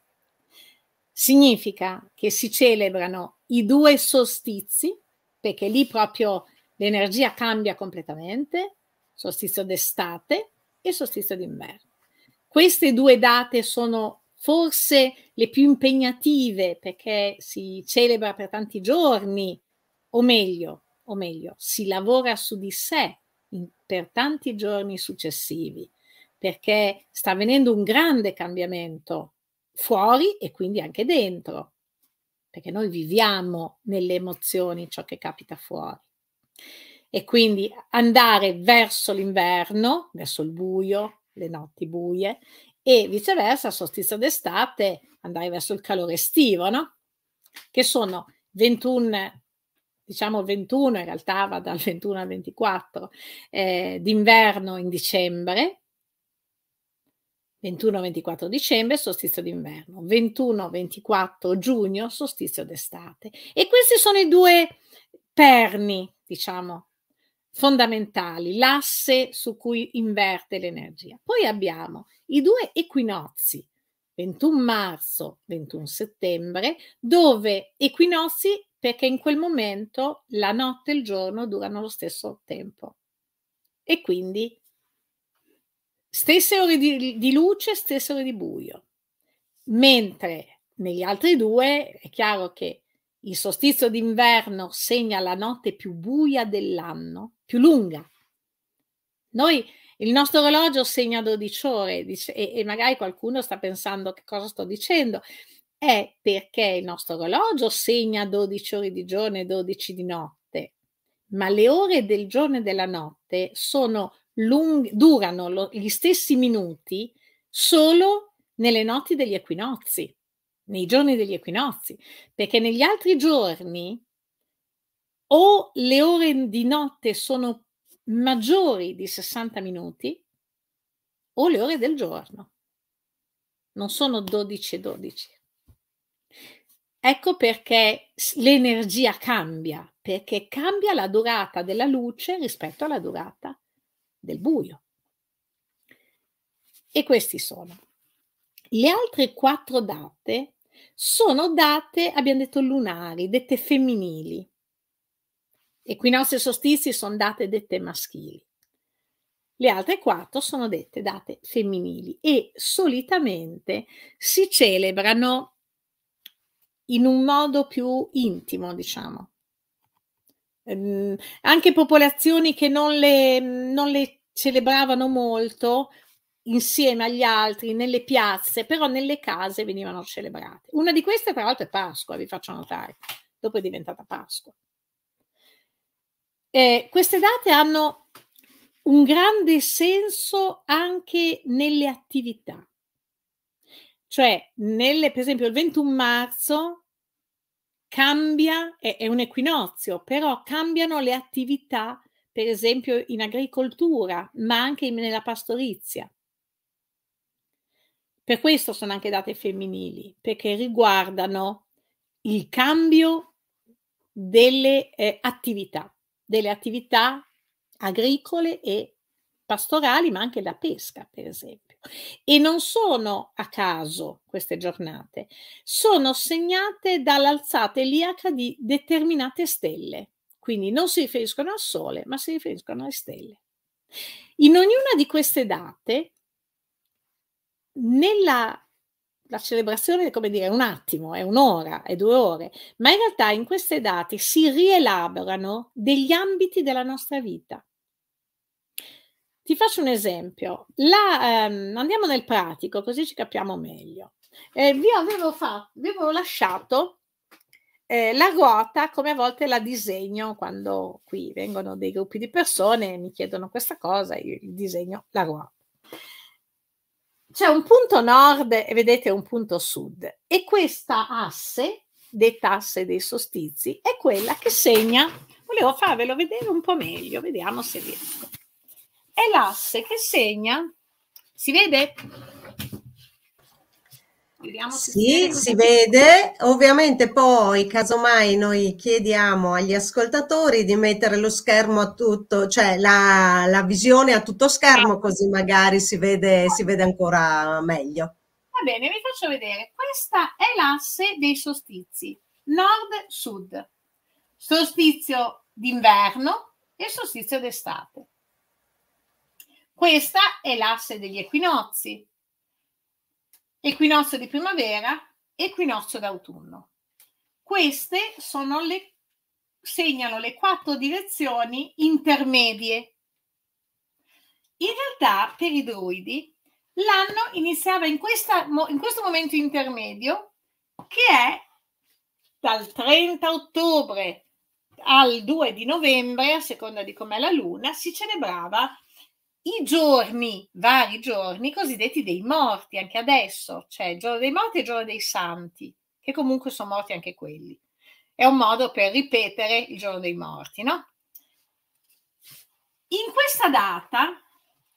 Significa che si celebrano i due solstizi, perché lì proprio l'energia cambia completamente, solstizio d'estate e solstizio d'inverno. Queste due date sono forse le più impegnative perché si celebra per tanti giorni, o meglio, o meglio, si lavora su di sé in, per tanti giorni successivi, perché sta avvenendo un grande cambiamento fuori e quindi anche dentro, perché noi viviamo nelle emozioni ciò che capita fuori. E quindi andare verso l'inverno, verso il buio, le notti buie, e viceversa, solstizio d'estate, andare verso il calore estivo, no? Che sono 21 diciamo 21, in realtà va dal 21 al 24, eh, d'inverno in dicembre, 21-24 dicembre solstizio d'inverno, 21-24 giugno solstizio d'estate. E questi sono i due perni, diciamo, fondamentali, l'asse su cui inverte l'energia. Poi abbiamo i due equinozi, 21 marzo, 21 settembre, dove equinozi perché in quel momento la notte e il giorno durano lo stesso tempo. E quindi stesse ore di, di luce, stesse ore di buio. Mentre negli altri due è chiaro che il solstizio d'inverno segna la notte più buia dell'anno, più lunga. Noi, il nostro orologio segna 12 ore dice, e, e, magari qualcuno sta pensando che cosa sto dicendo, è perché il nostro orologio segna 12 ore di giorno e 12 di notte, ma le ore del giorno e della notte sono lunghi, durano lo, gli stessi minuti solo nelle notti degli equinozi, nei giorni degli equinozi, perché negli altri giorni o le ore di notte sono maggiori di 60 minuti o le ore del giorno. Non sono 12 e 12. Ecco perché l'energia cambia, perché cambia la durata della luce rispetto alla durata del buio. E questi sono. Le altre quattro date sono date, abbiamo detto, lunari, dette femminili. Equinozi e solstizi sono date dette maschili. Le altre quattro sono dette date femminili e solitamente si celebrano in un modo più intimo, diciamo. Ehm, anche popolazioni che non le, non le celebravano molto insieme agli altri nelle piazze, però nelle case venivano celebrate. Una di queste, tra l'altro, è Pasqua, vi faccio notare, dopo è diventata Pasqua. Eh, queste date hanno un grande senso anche nelle attività. Cioè, nelle, per esempio, il 21 marzo cambia, è, è un equinozio, però cambiano le attività, per esempio, in agricoltura, ma anche in, nella pastorizia. Per questo sono anche date femminili, perché riguardano il cambio delle eh, attività, delle attività agricole e pastorali, ma anche la pesca, per esempio. E non sono a caso queste giornate, sono segnate dall'alzata eliaca di determinate stelle. Quindi non si riferiscono al Sole, ma si riferiscono alle stelle. In ognuna di queste date, nella la celebrazione è come dire un attimo, è un'ora, è due ore, ma in realtà in queste date si rielaborano degli ambiti della nostra vita. Ti faccio un esempio. La, ehm, andiamo nel pratico, così ci capiamo meglio. Eh, vi, avevo fatto, vi avevo lasciato eh, la ruota come a volte la disegno quando qui vengono dei gruppi di persone e mi chiedono questa cosa, io disegno la ruota. C'è un punto nord e vedete un punto sud e questa asse, detta asse dei sostizi, è quella che segna, volevo farvelo vedere un po' meglio, vediamo se riesco è l'asse che segna, si vede? sì, si vede. Ovviamente poi, casomai, noi chiediamo agli ascoltatori di mettere lo schermo a tutto, cioè la, la visione a tutto schermo, ah. così magari si vede, si vede ancora meglio. Va bene, vi faccio vedere. Questa è l'asse dei sostizi, nord-sud. Sostizio d'inverno e sostizio d'estate. Questa è l'asse degli equinozi. Equinozio di primavera, equinozio d'autunno. Queste sono le, segnano le quattro direzioni intermedie. In realtà per i druidi l'anno iniziava in, questa, in questo momento intermedio che è dal 30 ottobre al 2 di novembre, a seconda di com'è la luna, si celebrava i giorni, vari giorni cosiddetti dei morti, anche adesso, c'è cioè il giorno dei morti e il giorno dei santi, che comunque sono morti anche quelli. È un modo per ripetere il giorno dei morti, no? In questa data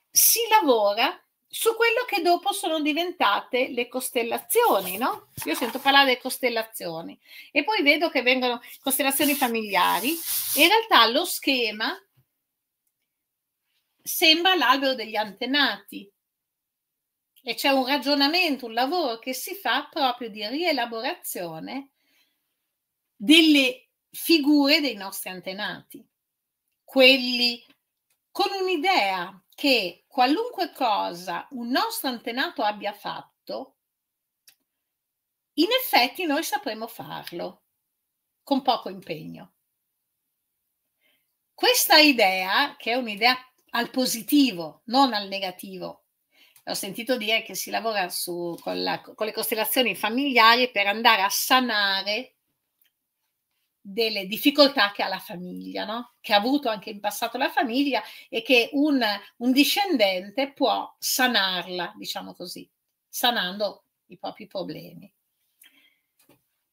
si lavora su quello che dopo sono diventate le costellazioni, no? Io sento parlare delle costellazioni e poi vedo che vengono costellazioni familiari in realtà lo schema sembra l'albero degli antenati. E c'è un ragionamento, un lavoro che si fa proprio di rielaborazione delle figure dei nostri antenati, quelli con un'idea che qualunque cosa un nostro antenato abbia fatto, in effetti noi sapremo farlo con poco impegno. Questa idea, che è un'idea al positivo, non al negativo. Ho sentito dire che si lavora su, con, la, con le costellazioni familiari per andare a sanare delle difficoltà che ha la famiglia, no? che ha avuto anche in passato la famiglia e che un, un discendente può sanarla, diciamo così, sanando i propri problemi.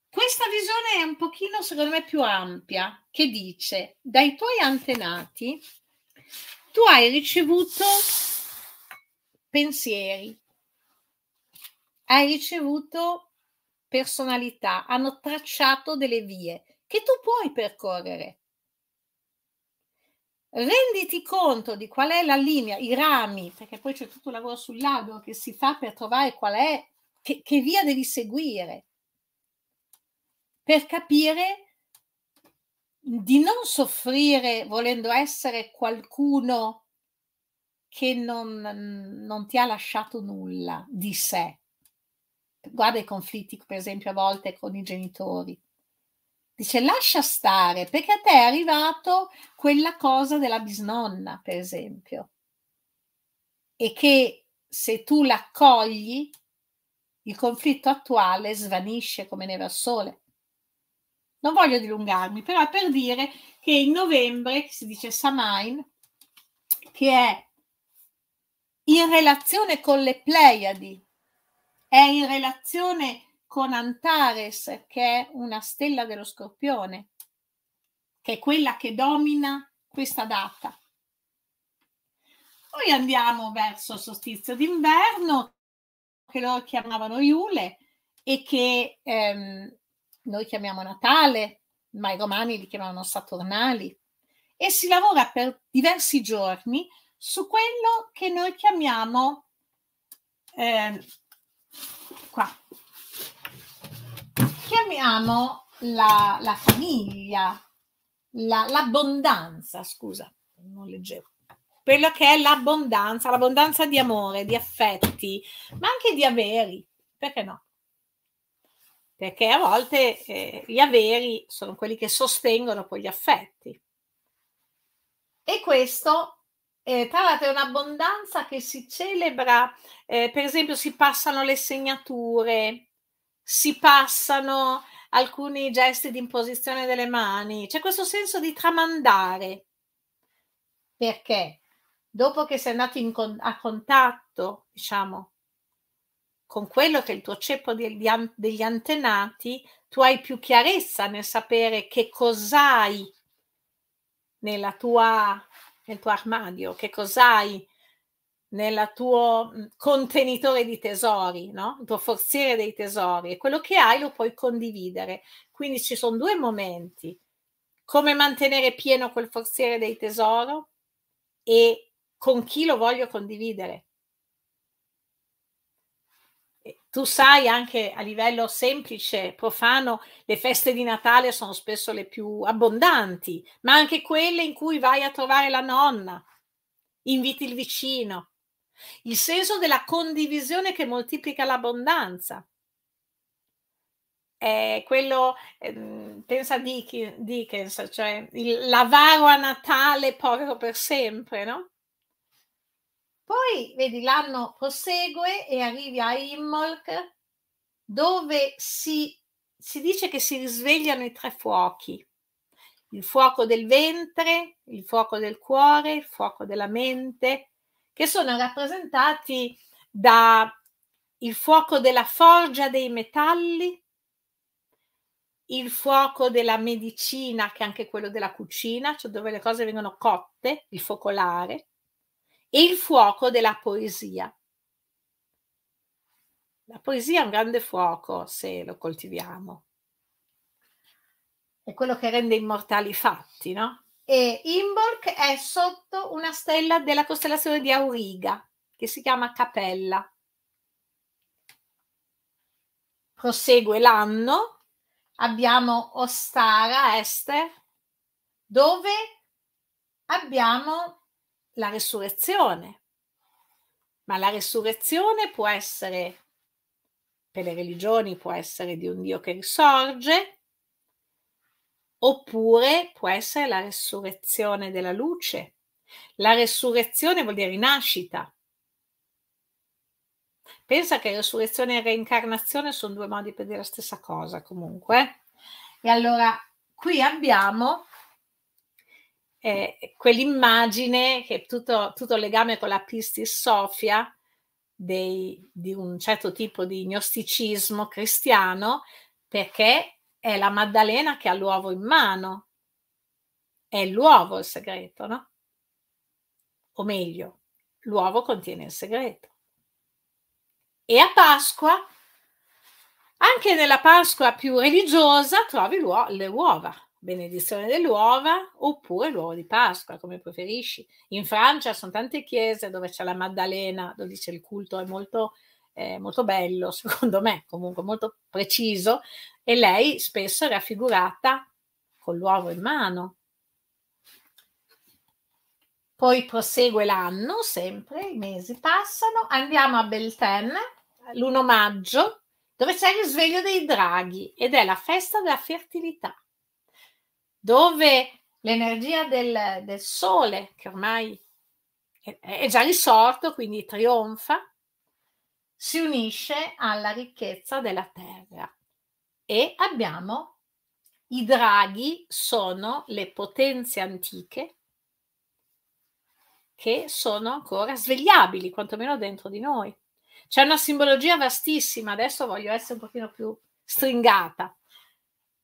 Questa visione è un pochino, secondo me, più ampia, che dice dai tuoi antenati tu hai ricevuto pensieri, hai ricevuto personalità, hanno tracciato delle vie che tu puoi percorrere. Renditi conto di qual è la linea, i rami, perché poi c'è tutto il lavoro sull'albero che si fa per trovare qual è, che, che via devi seguire, per capire di non soffrire volendo essere qualcuno che non, non, ti ha lasciato nulla di sé. Guarda i conflitti, per esempio, a volte con i genitori. Dice lascia stare perché a te è arrivato quella cosa della bisnonna, per esempio, e che se tu l'accogli, il conflitto attuale svanisce come neve al sole. Non voglio dilungarmi, però è per dire che in novembre si dice Samain, che è in relazione con le Pleiadi, è in relazione con Antares, che è una stella dello scorpione, che è quella che domina questa data. Poi andiamo verso il sostizio d'inverno, che loro chiamavano Iule, e che ehm, noi chiamiamo Natale, ma i romani li chiamavano Saturnali, e si lavora per diversi giorni su quello che noi chiamiamo eh, qua chiamiamo la, la famiglia l'abbondanza scusa non leggevo quello che è l'abbondanza l'abbondanza di amore di affetti ma anche di averi perché no perché a volte eh, gli averi sono quelli che sostengono poi gli affetti. E questo, eh, tra l'altro, è un'abbondanza che si celebra, eh, per esempio, si passano le segnature, si passano alcuni gesti di imposizione delle mani, c'è questo senso di tramandare. Perché dopo che si è andati con- a contatto, diciamo, con quello che è il tuo ceppo degli, an- degli antenati, tu hai più chiarezza nel sapere che cos'hai nella tua, nel tuo armadio, che cos'hai nel tuo contenitore di tesori, no? il tuo forziere dei tesori e quello che hai lo puoi condividere. Quindi ci sono due momenti, come mantenere pieno quel forziere dei tesori e con chi lo voglio condividere. Tu sai anche a livello semplice, profano, le feste di Natale sono spesso le più abbondanti, ma anche quelle in cui vai a trovare la nonna, inviti il vicino. Il senso della condivisione che moltiplica l'abbondanza. È quello, eh, pensa Dickens, cioè l'avaro a Natale povero per sempre, no? Poi, vedi, l'anno prosegue e arrivi a Imolk, dove si, si dice che si risvegliano i tre fuochi, il fuoco del ventre, il fuoco del cuore, il fuoco della mente, che sono rappresentati da il fuoco della forgia dei metalli, il fuoco della medicina, che è anche quello della cucina, cioè dove le cose vengono cotte, il focolare, e il fuoco della poesia. La poesia è un grande fuoco se lo coltiviamo. È quello che rende immortali i fatti, no? E Imbolc è sotto una stella della costellazione di Auriga, che si chiama Capella. Prosegue l'anno, abbiamo Ostara, Ester, dove abbiamo la resurrezione. Ma la resurrezione può essere, per le religioni, può essere di un Dio che risorge, oppure può essere la resurrezione della luce. La resurrezione vuol dire rinascita. Pensa che resurrezione e reincarnazione sono due modi per dire la stessa cosa comunque. E allora qui abbiamo eh, quell'immagine che tutto, tutto il legame con la pistis sofia dei, di un certo tipo di gnosticismo cristiano perché è la Maddalena che ha l'uovo in mano. È l'uovo il segreto, no? O meglio, l'uovo contiene il segreto. E a Pasqua, anche nella Pasqua più religiosa, trovi le uova benedizione dell'uova oppure l'uovo di Pasqua, come preferisci. In Francia sono tante chiese dove c'è la Maddalena, dove c'è il culto, è molto, eh, molto bello, *laughs* secondo me, comunque molto preciso, e lei spesso è raffigurata con l'uovo in mano. Poi prosegue l'anno, sempre, i mesi passano, andiamo a Belten l'1 maggio, dove c'è il risveglio dei draghi ed è la festa della fertilità dove l'energia del, del sole, che ormai è, è già risorto, quindi trionfa, si unisce alla ricchezza della terra. E abbiamo i draghi, sono le potenze antiche che sono ancora svegliabili, quantomeno dentro di noi. C'è una simbologia vastissima, adesso voglio essere un pochino più stringata,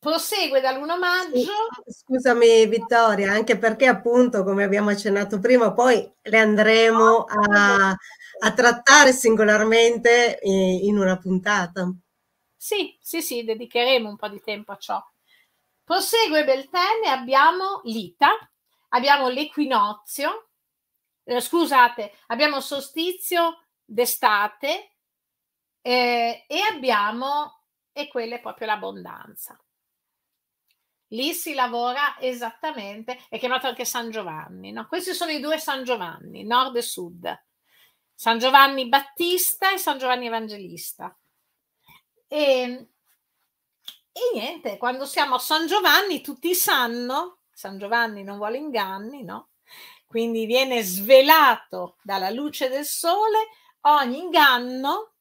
prosegue dall'1 maggio. Scusami Vittoria, anche perché appunto, come abbiamo accennato prima, poi le andremo a, a trattare singolarmente in una puntata. Sì, sì, sì, dedicheremo un po' di tempo a ciò. Prosegue Beltane, abbiamo l'Ita, abbiamo l'equinozio, eh, scusate, abbiamo Sostizio d'estate eh, e abbiamo, e quella è proprio l'abbondanza. Lì si lavora esattamente, è chiamato anche San Giovanni. No? Questi sono i due San Giovanni, nord e sud. San Giovanni Battista e San Giovanni Evangelista. E, ehm, e niente, quando siamo a San Giovanni tutti sanno, San Giovanni non vuole inganni, no? Quindi viene svelato dalla luce del sole ogni inganno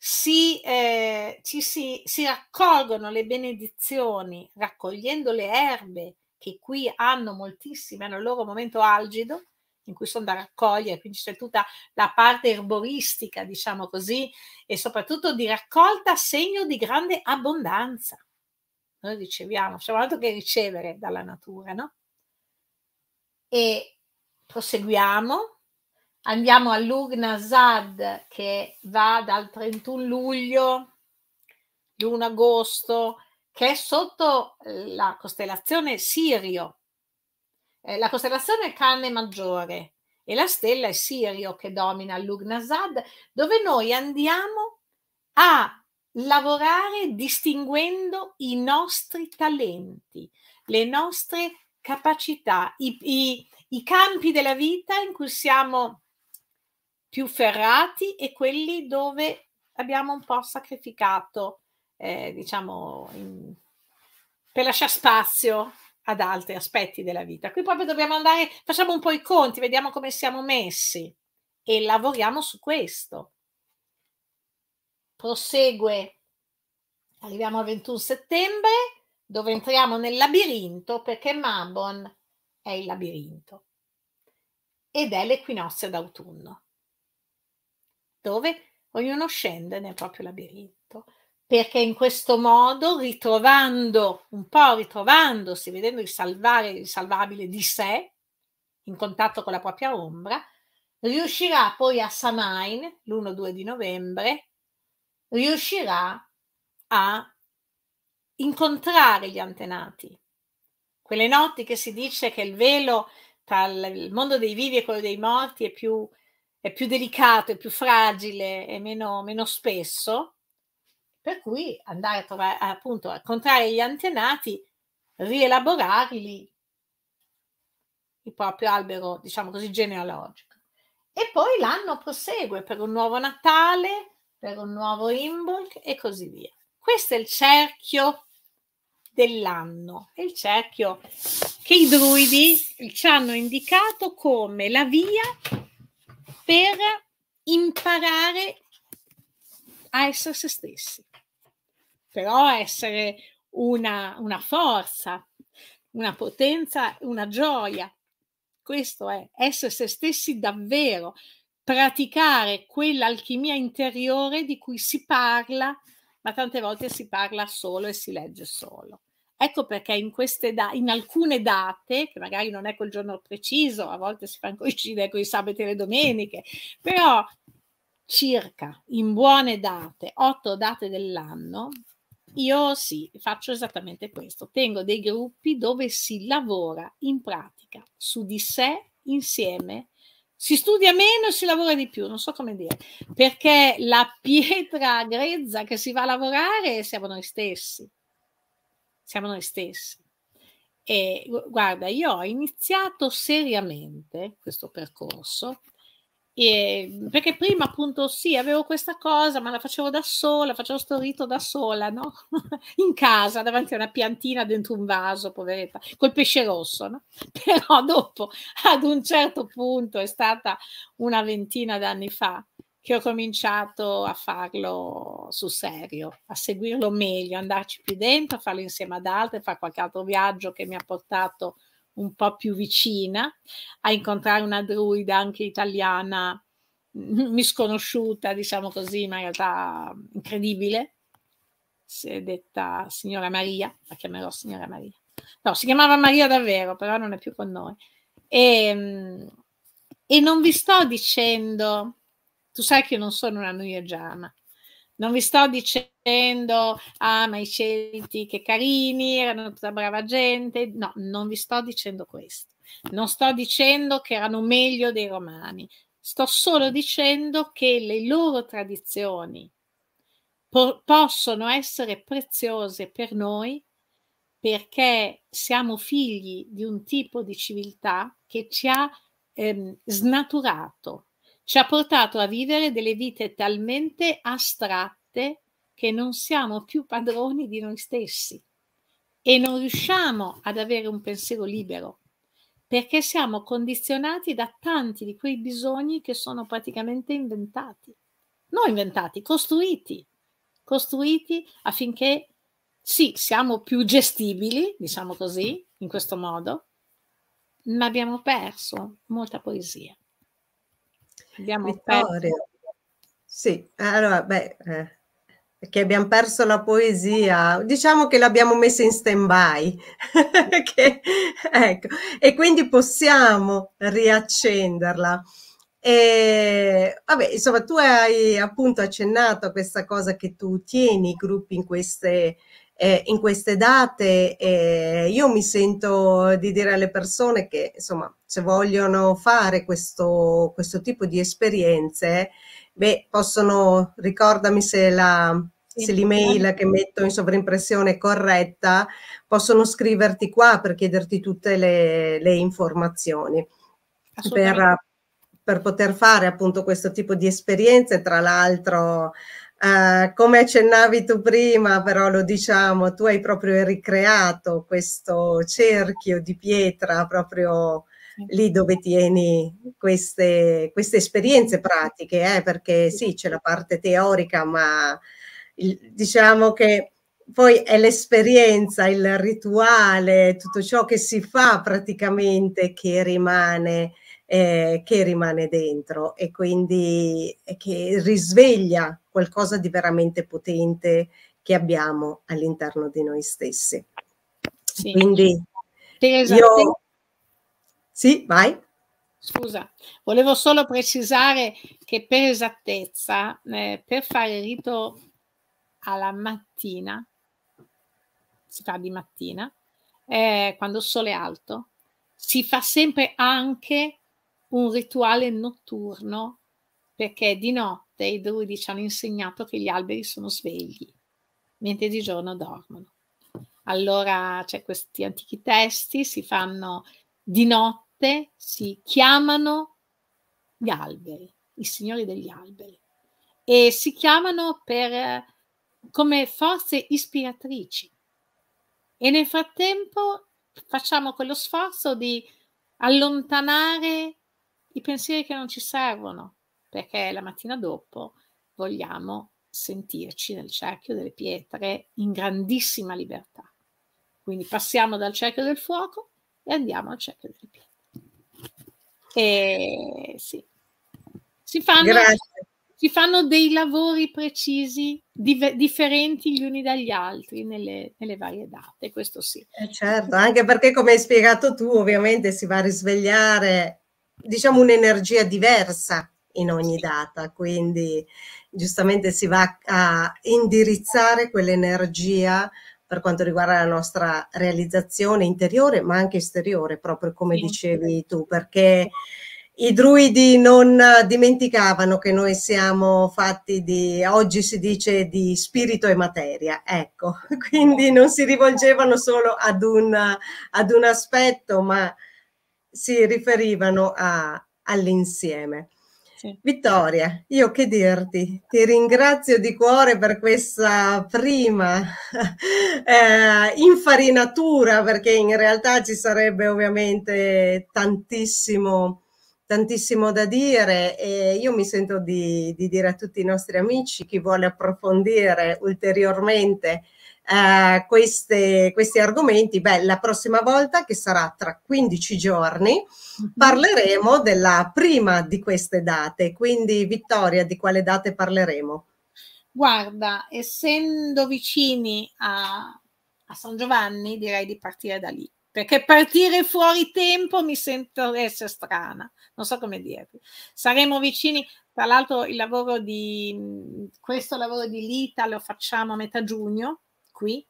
si, eh, ci si, si raccolgono le benedizioni raccogliendo le erbe che qui hanno moltissime, hanno il loro momento algido, in cui sono da raccogliere, quindi c'è tutta la parte erboristica, diciamo così, e soprattutto di raccolta, segno di grande abbondanza. Noi riceviamo, facciamo altro che ricevere dalla natura, no? E proseguiamo Andiamo all'Ugna Zad che va dal 31 luglio, l'1 agosto, che è sotto la costellazione Sirio. Eh, la costellazione è Cane Maggiore e la stella è Sirio che domina l'Ugna Zad, dove noi andiamo a lavorare distinguendo i nostri talenti, le nostre capacità, i, i, i campi della vita in cui siamo più ferrati e quelli dove abbiamo un po' sacrificato, eh, diciamo, in, per lasciare spazio ad altri aspetti della vita. Qui proprio dobbiamo andare, facciamo un po' i conti, vediamo come siamo messi e lavoriamo su questo. Prosegue, arriviamo al 21 settembre, dove entriamo nel labirinto perché Mabon è il labirinto ed è l'equinozio d'autunno dove ognuno scende nel proprio labirinto, perché in questo modo, ritrovando, un po' ritrovandosi, vedendo il salvare il salvabile di sé, in contatto con la propria ombra, riuscirà poi a Samain, l'1-2 di novembre, riuscirà a incontrare gli antenati. Quelle notti che si dice che il velo tra il mondo dei vivi e quello dei morti è più è più delicato, è più fragile, è meno, meno spesso, per cui andare a trovare appunto a contrarre gli antenati, rielaborarli il proprio albero, diciamo così, genealogico. E poi l'anno prosegue per un nuovo Natale, per un nuovo Imbolc e così via. Questo è il cerchio dell'anno, è il cerchio che i druidi ci hanno indicato come la via per imparare a essere se stessi, però essere una, una forza, una potenza, una gioia. Questo è essere se stessi davvero, praticare quell'alchimia interiore di cui si parla, ma tante volte si parla solo e si legge solo. Ecco perché in, da- in, alcune date, che magari non è col giorno preciso, a volte si fa coincidere con i sabati e le domeniche, però circa in buone date, otto date dell'anno, io sì, faccio esattamente questo. Tengo dei gruppi dove si lavora in pratica su di sé insieme. Si studia meno e si lavora di più, non so come dire, perché la pietra grezza che si va a lavorare siamo noi stessi siamo noi stessi. E guarda, io ho iniziato seriamente questo percorso e, ehm, perché prima appunto sì, avevo questa cosa, ma la facevo da sola, facevo sto rito da sola, no? *laughs* In casa, davanti a una piantina dentro un vaso, poveretta, col pesce rosso, no? *laughs* Però dopo, ad un certo punto, è stata una ventina d'anni fa, che ho cominciato a farlo sul serio, a seguirlo meglio, andarci più dentro, a farlo insieme ad altri, a fare qualche altro viaggio che mi ha portato un po' più vicina, a incontrare una druida anche italiana *laughs* misconosciuta, diciamo così, ma in realtà incredibile, si è detta Signora Maria, la chiamerò Signora Maria. No, si chiamava Maria davvero, però non è più con noi. E, ehm, e non vi sto dicendo tu sai che io non sono una nuiagiana. Non vi sto dicendo, ah, ma i Celti che carini, erano tutta brava gente. No, non vi sto dicendo questo. Non sto dicendo che erano meglio dei Romani. Sto solo dicendo che le loro tradizioni po- possono essere preziose per noi perché siamo figli di un tipo di civiltà che ci ha ehm, snaturato ci ha portato a vivere delle vite talmente astratte che non siamo più padroni di noi stessi e non riusciamo ad avere un pensiero libero perché siamo condizionati da tanti di quei bisogni che sono praticamente inventati, non inventati, costruiti, costruiti affinché sì, siamo più gestibili, diciamo così, in questo modo, ma abbiamo perso molta poesia. Abbiamo Vittoria. perso. Sì, allora, beh, eh, che abbiamo perso la poesia, diciamo che l'abbiamo messa in stand-by, *laughs* ecco, e quindi possiamo riaccenderla. E, vabbè, insomma, tu hai appunto accennato a questa cosa che tu tieni i gruppi in queste eh, in queste date eh, io mi sento di dire alle persone che insomma se vogliono fare questo, questo tipo di esperienze beh possono ricordami se la se l'email che metto in sovrimpressione è corretta, possono scriverti qua per chiederti tutte le, le informazioni. Per, per poter fare appunto questo tipo di esperienze, tra l'altro Uh, come accennavi tu prima, però lo diciamo, tu hai proprio ricreato questo cerchio di pietra proprio lì dove tieni queste, queste esperienze pratiche, eh? perché sì, c'è la parte teorica, ma il, diciamo che poi è l'esperienza, il rituale, tutto ciò che si fa praticamente che rimane eh, che rimane dentro e quindi che risveglia qualcosa di veramente potente che abbiamo all'interno di noi stessi. Sì. Quindi Tesa, esatto. io... Sì, vai. Scusa, volevo solo precisare che per esattezza, eh, per fare il rito alla mattina, si fa di mattina, eh, quando il sole è alto, si fa sempre anche un rituale notturno perché di notte i druidi ci hanno insegnato che gli alberi sono svegli, mentre di giorno dormono. Allora c'è cioè, questi antichi testi, si fanno di notte, si chiamano gli alberi, i signori degli alberi, e si chiamano per, come forze ispiratrici. E nel frattempo facciamo quello sforzo di allontanare i pensieri che non ci servono, perché la mattina dopo vogliamo sentirci nel cerchio delle pietre in grandissima libertà. Quindi passiamo dal cerchio del fuoco e andiamo al cerchio delle pietre. E sì, si fanno, si fanno dei lavori precisi, di, differenti gli uni dagli altri nelle, nelle varie date, questo sì. Eh certo, anche perché come hai spiegato tu, ovviamente si va a risvegliare diciamo un'energia diversa in ogni data, quindi giustamente si va a indirizzare quell'energia per quanto riguarda la nostra realizzazione interiore ma anche esteriore, proprio come dicevi tu, perché i druidi non dimenticavano che noi siamo fatti di, oggi si dice di spirito e materia, ecco, *laughs* quindi non si rivolgevano solo ad un, ad un aspetto, ma si riferivano all'insieme. Sì. Vittoria, io che dirti? Ti ringrazio di cuore per questa prima *laughs* eh, infarinatura, perché in realtà ci sarebbe ovviamente tantissimo, tantissimo da dire e io mi sento di, di dire a tutti i nostri amici, chi vuole approfondire ulteriormente eh, queste, questi argomenti, beh, la prossima volta, che sarà tra 15 giorni, mhm. parleremo della prima di queste date. Quindi, Vittoria, di quale date parleremo? Guarda, essendo vicini a, a San Giovanni, direi di partire da lì perché partire fuori tempo mi sento essere strana, non so come dirti. Saremo vicini, tra l'altro il lavoro di questo lavoro di Lita lo facciamo a metà giugno, qui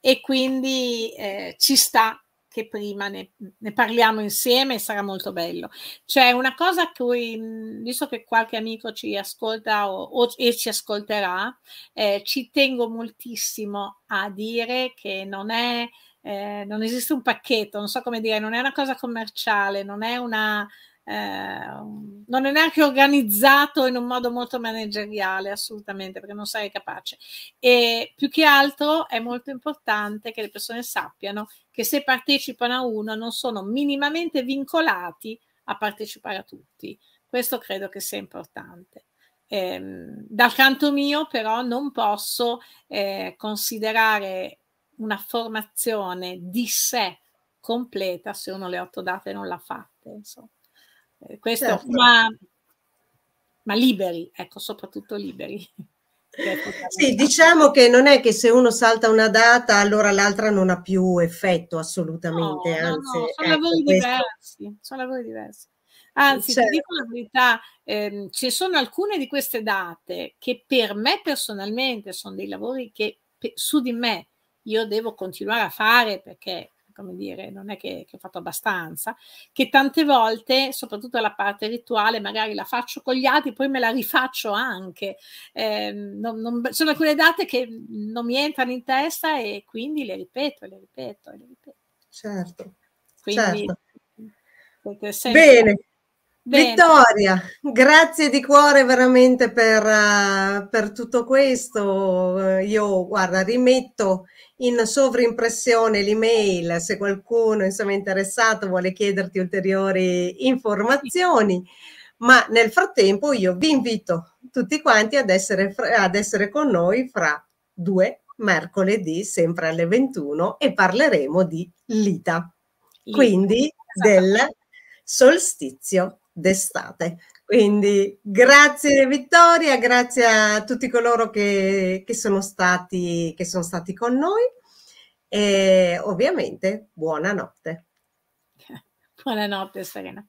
e quindi eh, ci sta che prima ne, ne, parliamo insieme e sarà molto bello. C'è una cosa a cui, mm, visto che qualche amico ci ascolta o, o, e ci ascolterà, eh, ci tengo moltissimo a dire che non è eh, non esiste un pacchetto, non so come dire, non è una cosa commerciale, non è una, Ehm, non è neanche organizzato in un modo molto manageriale, assolutamente, perché non sarei capace. E più che altro è molto importante che le persone sappiano che se partecipano a uno non sono minimamente vincolati a partecipare a tutti. Questo credo che sia importante. Ehm, dal canto mio, però, non posso eh, considerare una formazione di sé completa se uno le otto date non l'ha fatta. Insomma. Eh, questo, certo. ma, ma liberi, ecco, soprattutto liberi. *laughs* Sì, diciamo che non è che se uno salta una data allora l'altra non ha più effetto assolutamente, no, anzi. No, no, sono, ecco, lavori diversi, sono lavori diversi, Anzi, certo. ti dico la verità, ehm, ci sono alcune di queste date che per me personalmente sono dei lavori che su di me io devo continuare a fare perché come dire, non è che, che ho fatto abbastanza, che tante volte, soprattutto la parte rituale, magari la faccio con gli altri, poi me la rifaccio anche. Eh, non, non, sono alcune date che non mi entrano in testa e quindi le ripeto, le ripeto, le ripeto. Certo. Quindi, certo. Bene. Bene. Vittoria, grazie di cuore veramente per, eh, per tutto questo. io, guarda, rimetto in sovrimpressione l'email se qualcuno insomma, è interessato vuole chiederti ulteriori informazioni. Ma nel frattempo io vi invito tutti quanti ad essere, ad essere con noi fra due mercoledì, sempre alle 21, e parleremo di Lita, Lita. quindi del solstizio d'estate. Quindi grazie Vittoria, grazie a tutti coloro che, che, sono, stati, che sono stati con noi e ovviamente buonanotte. *laughs* Buonanotte Serena.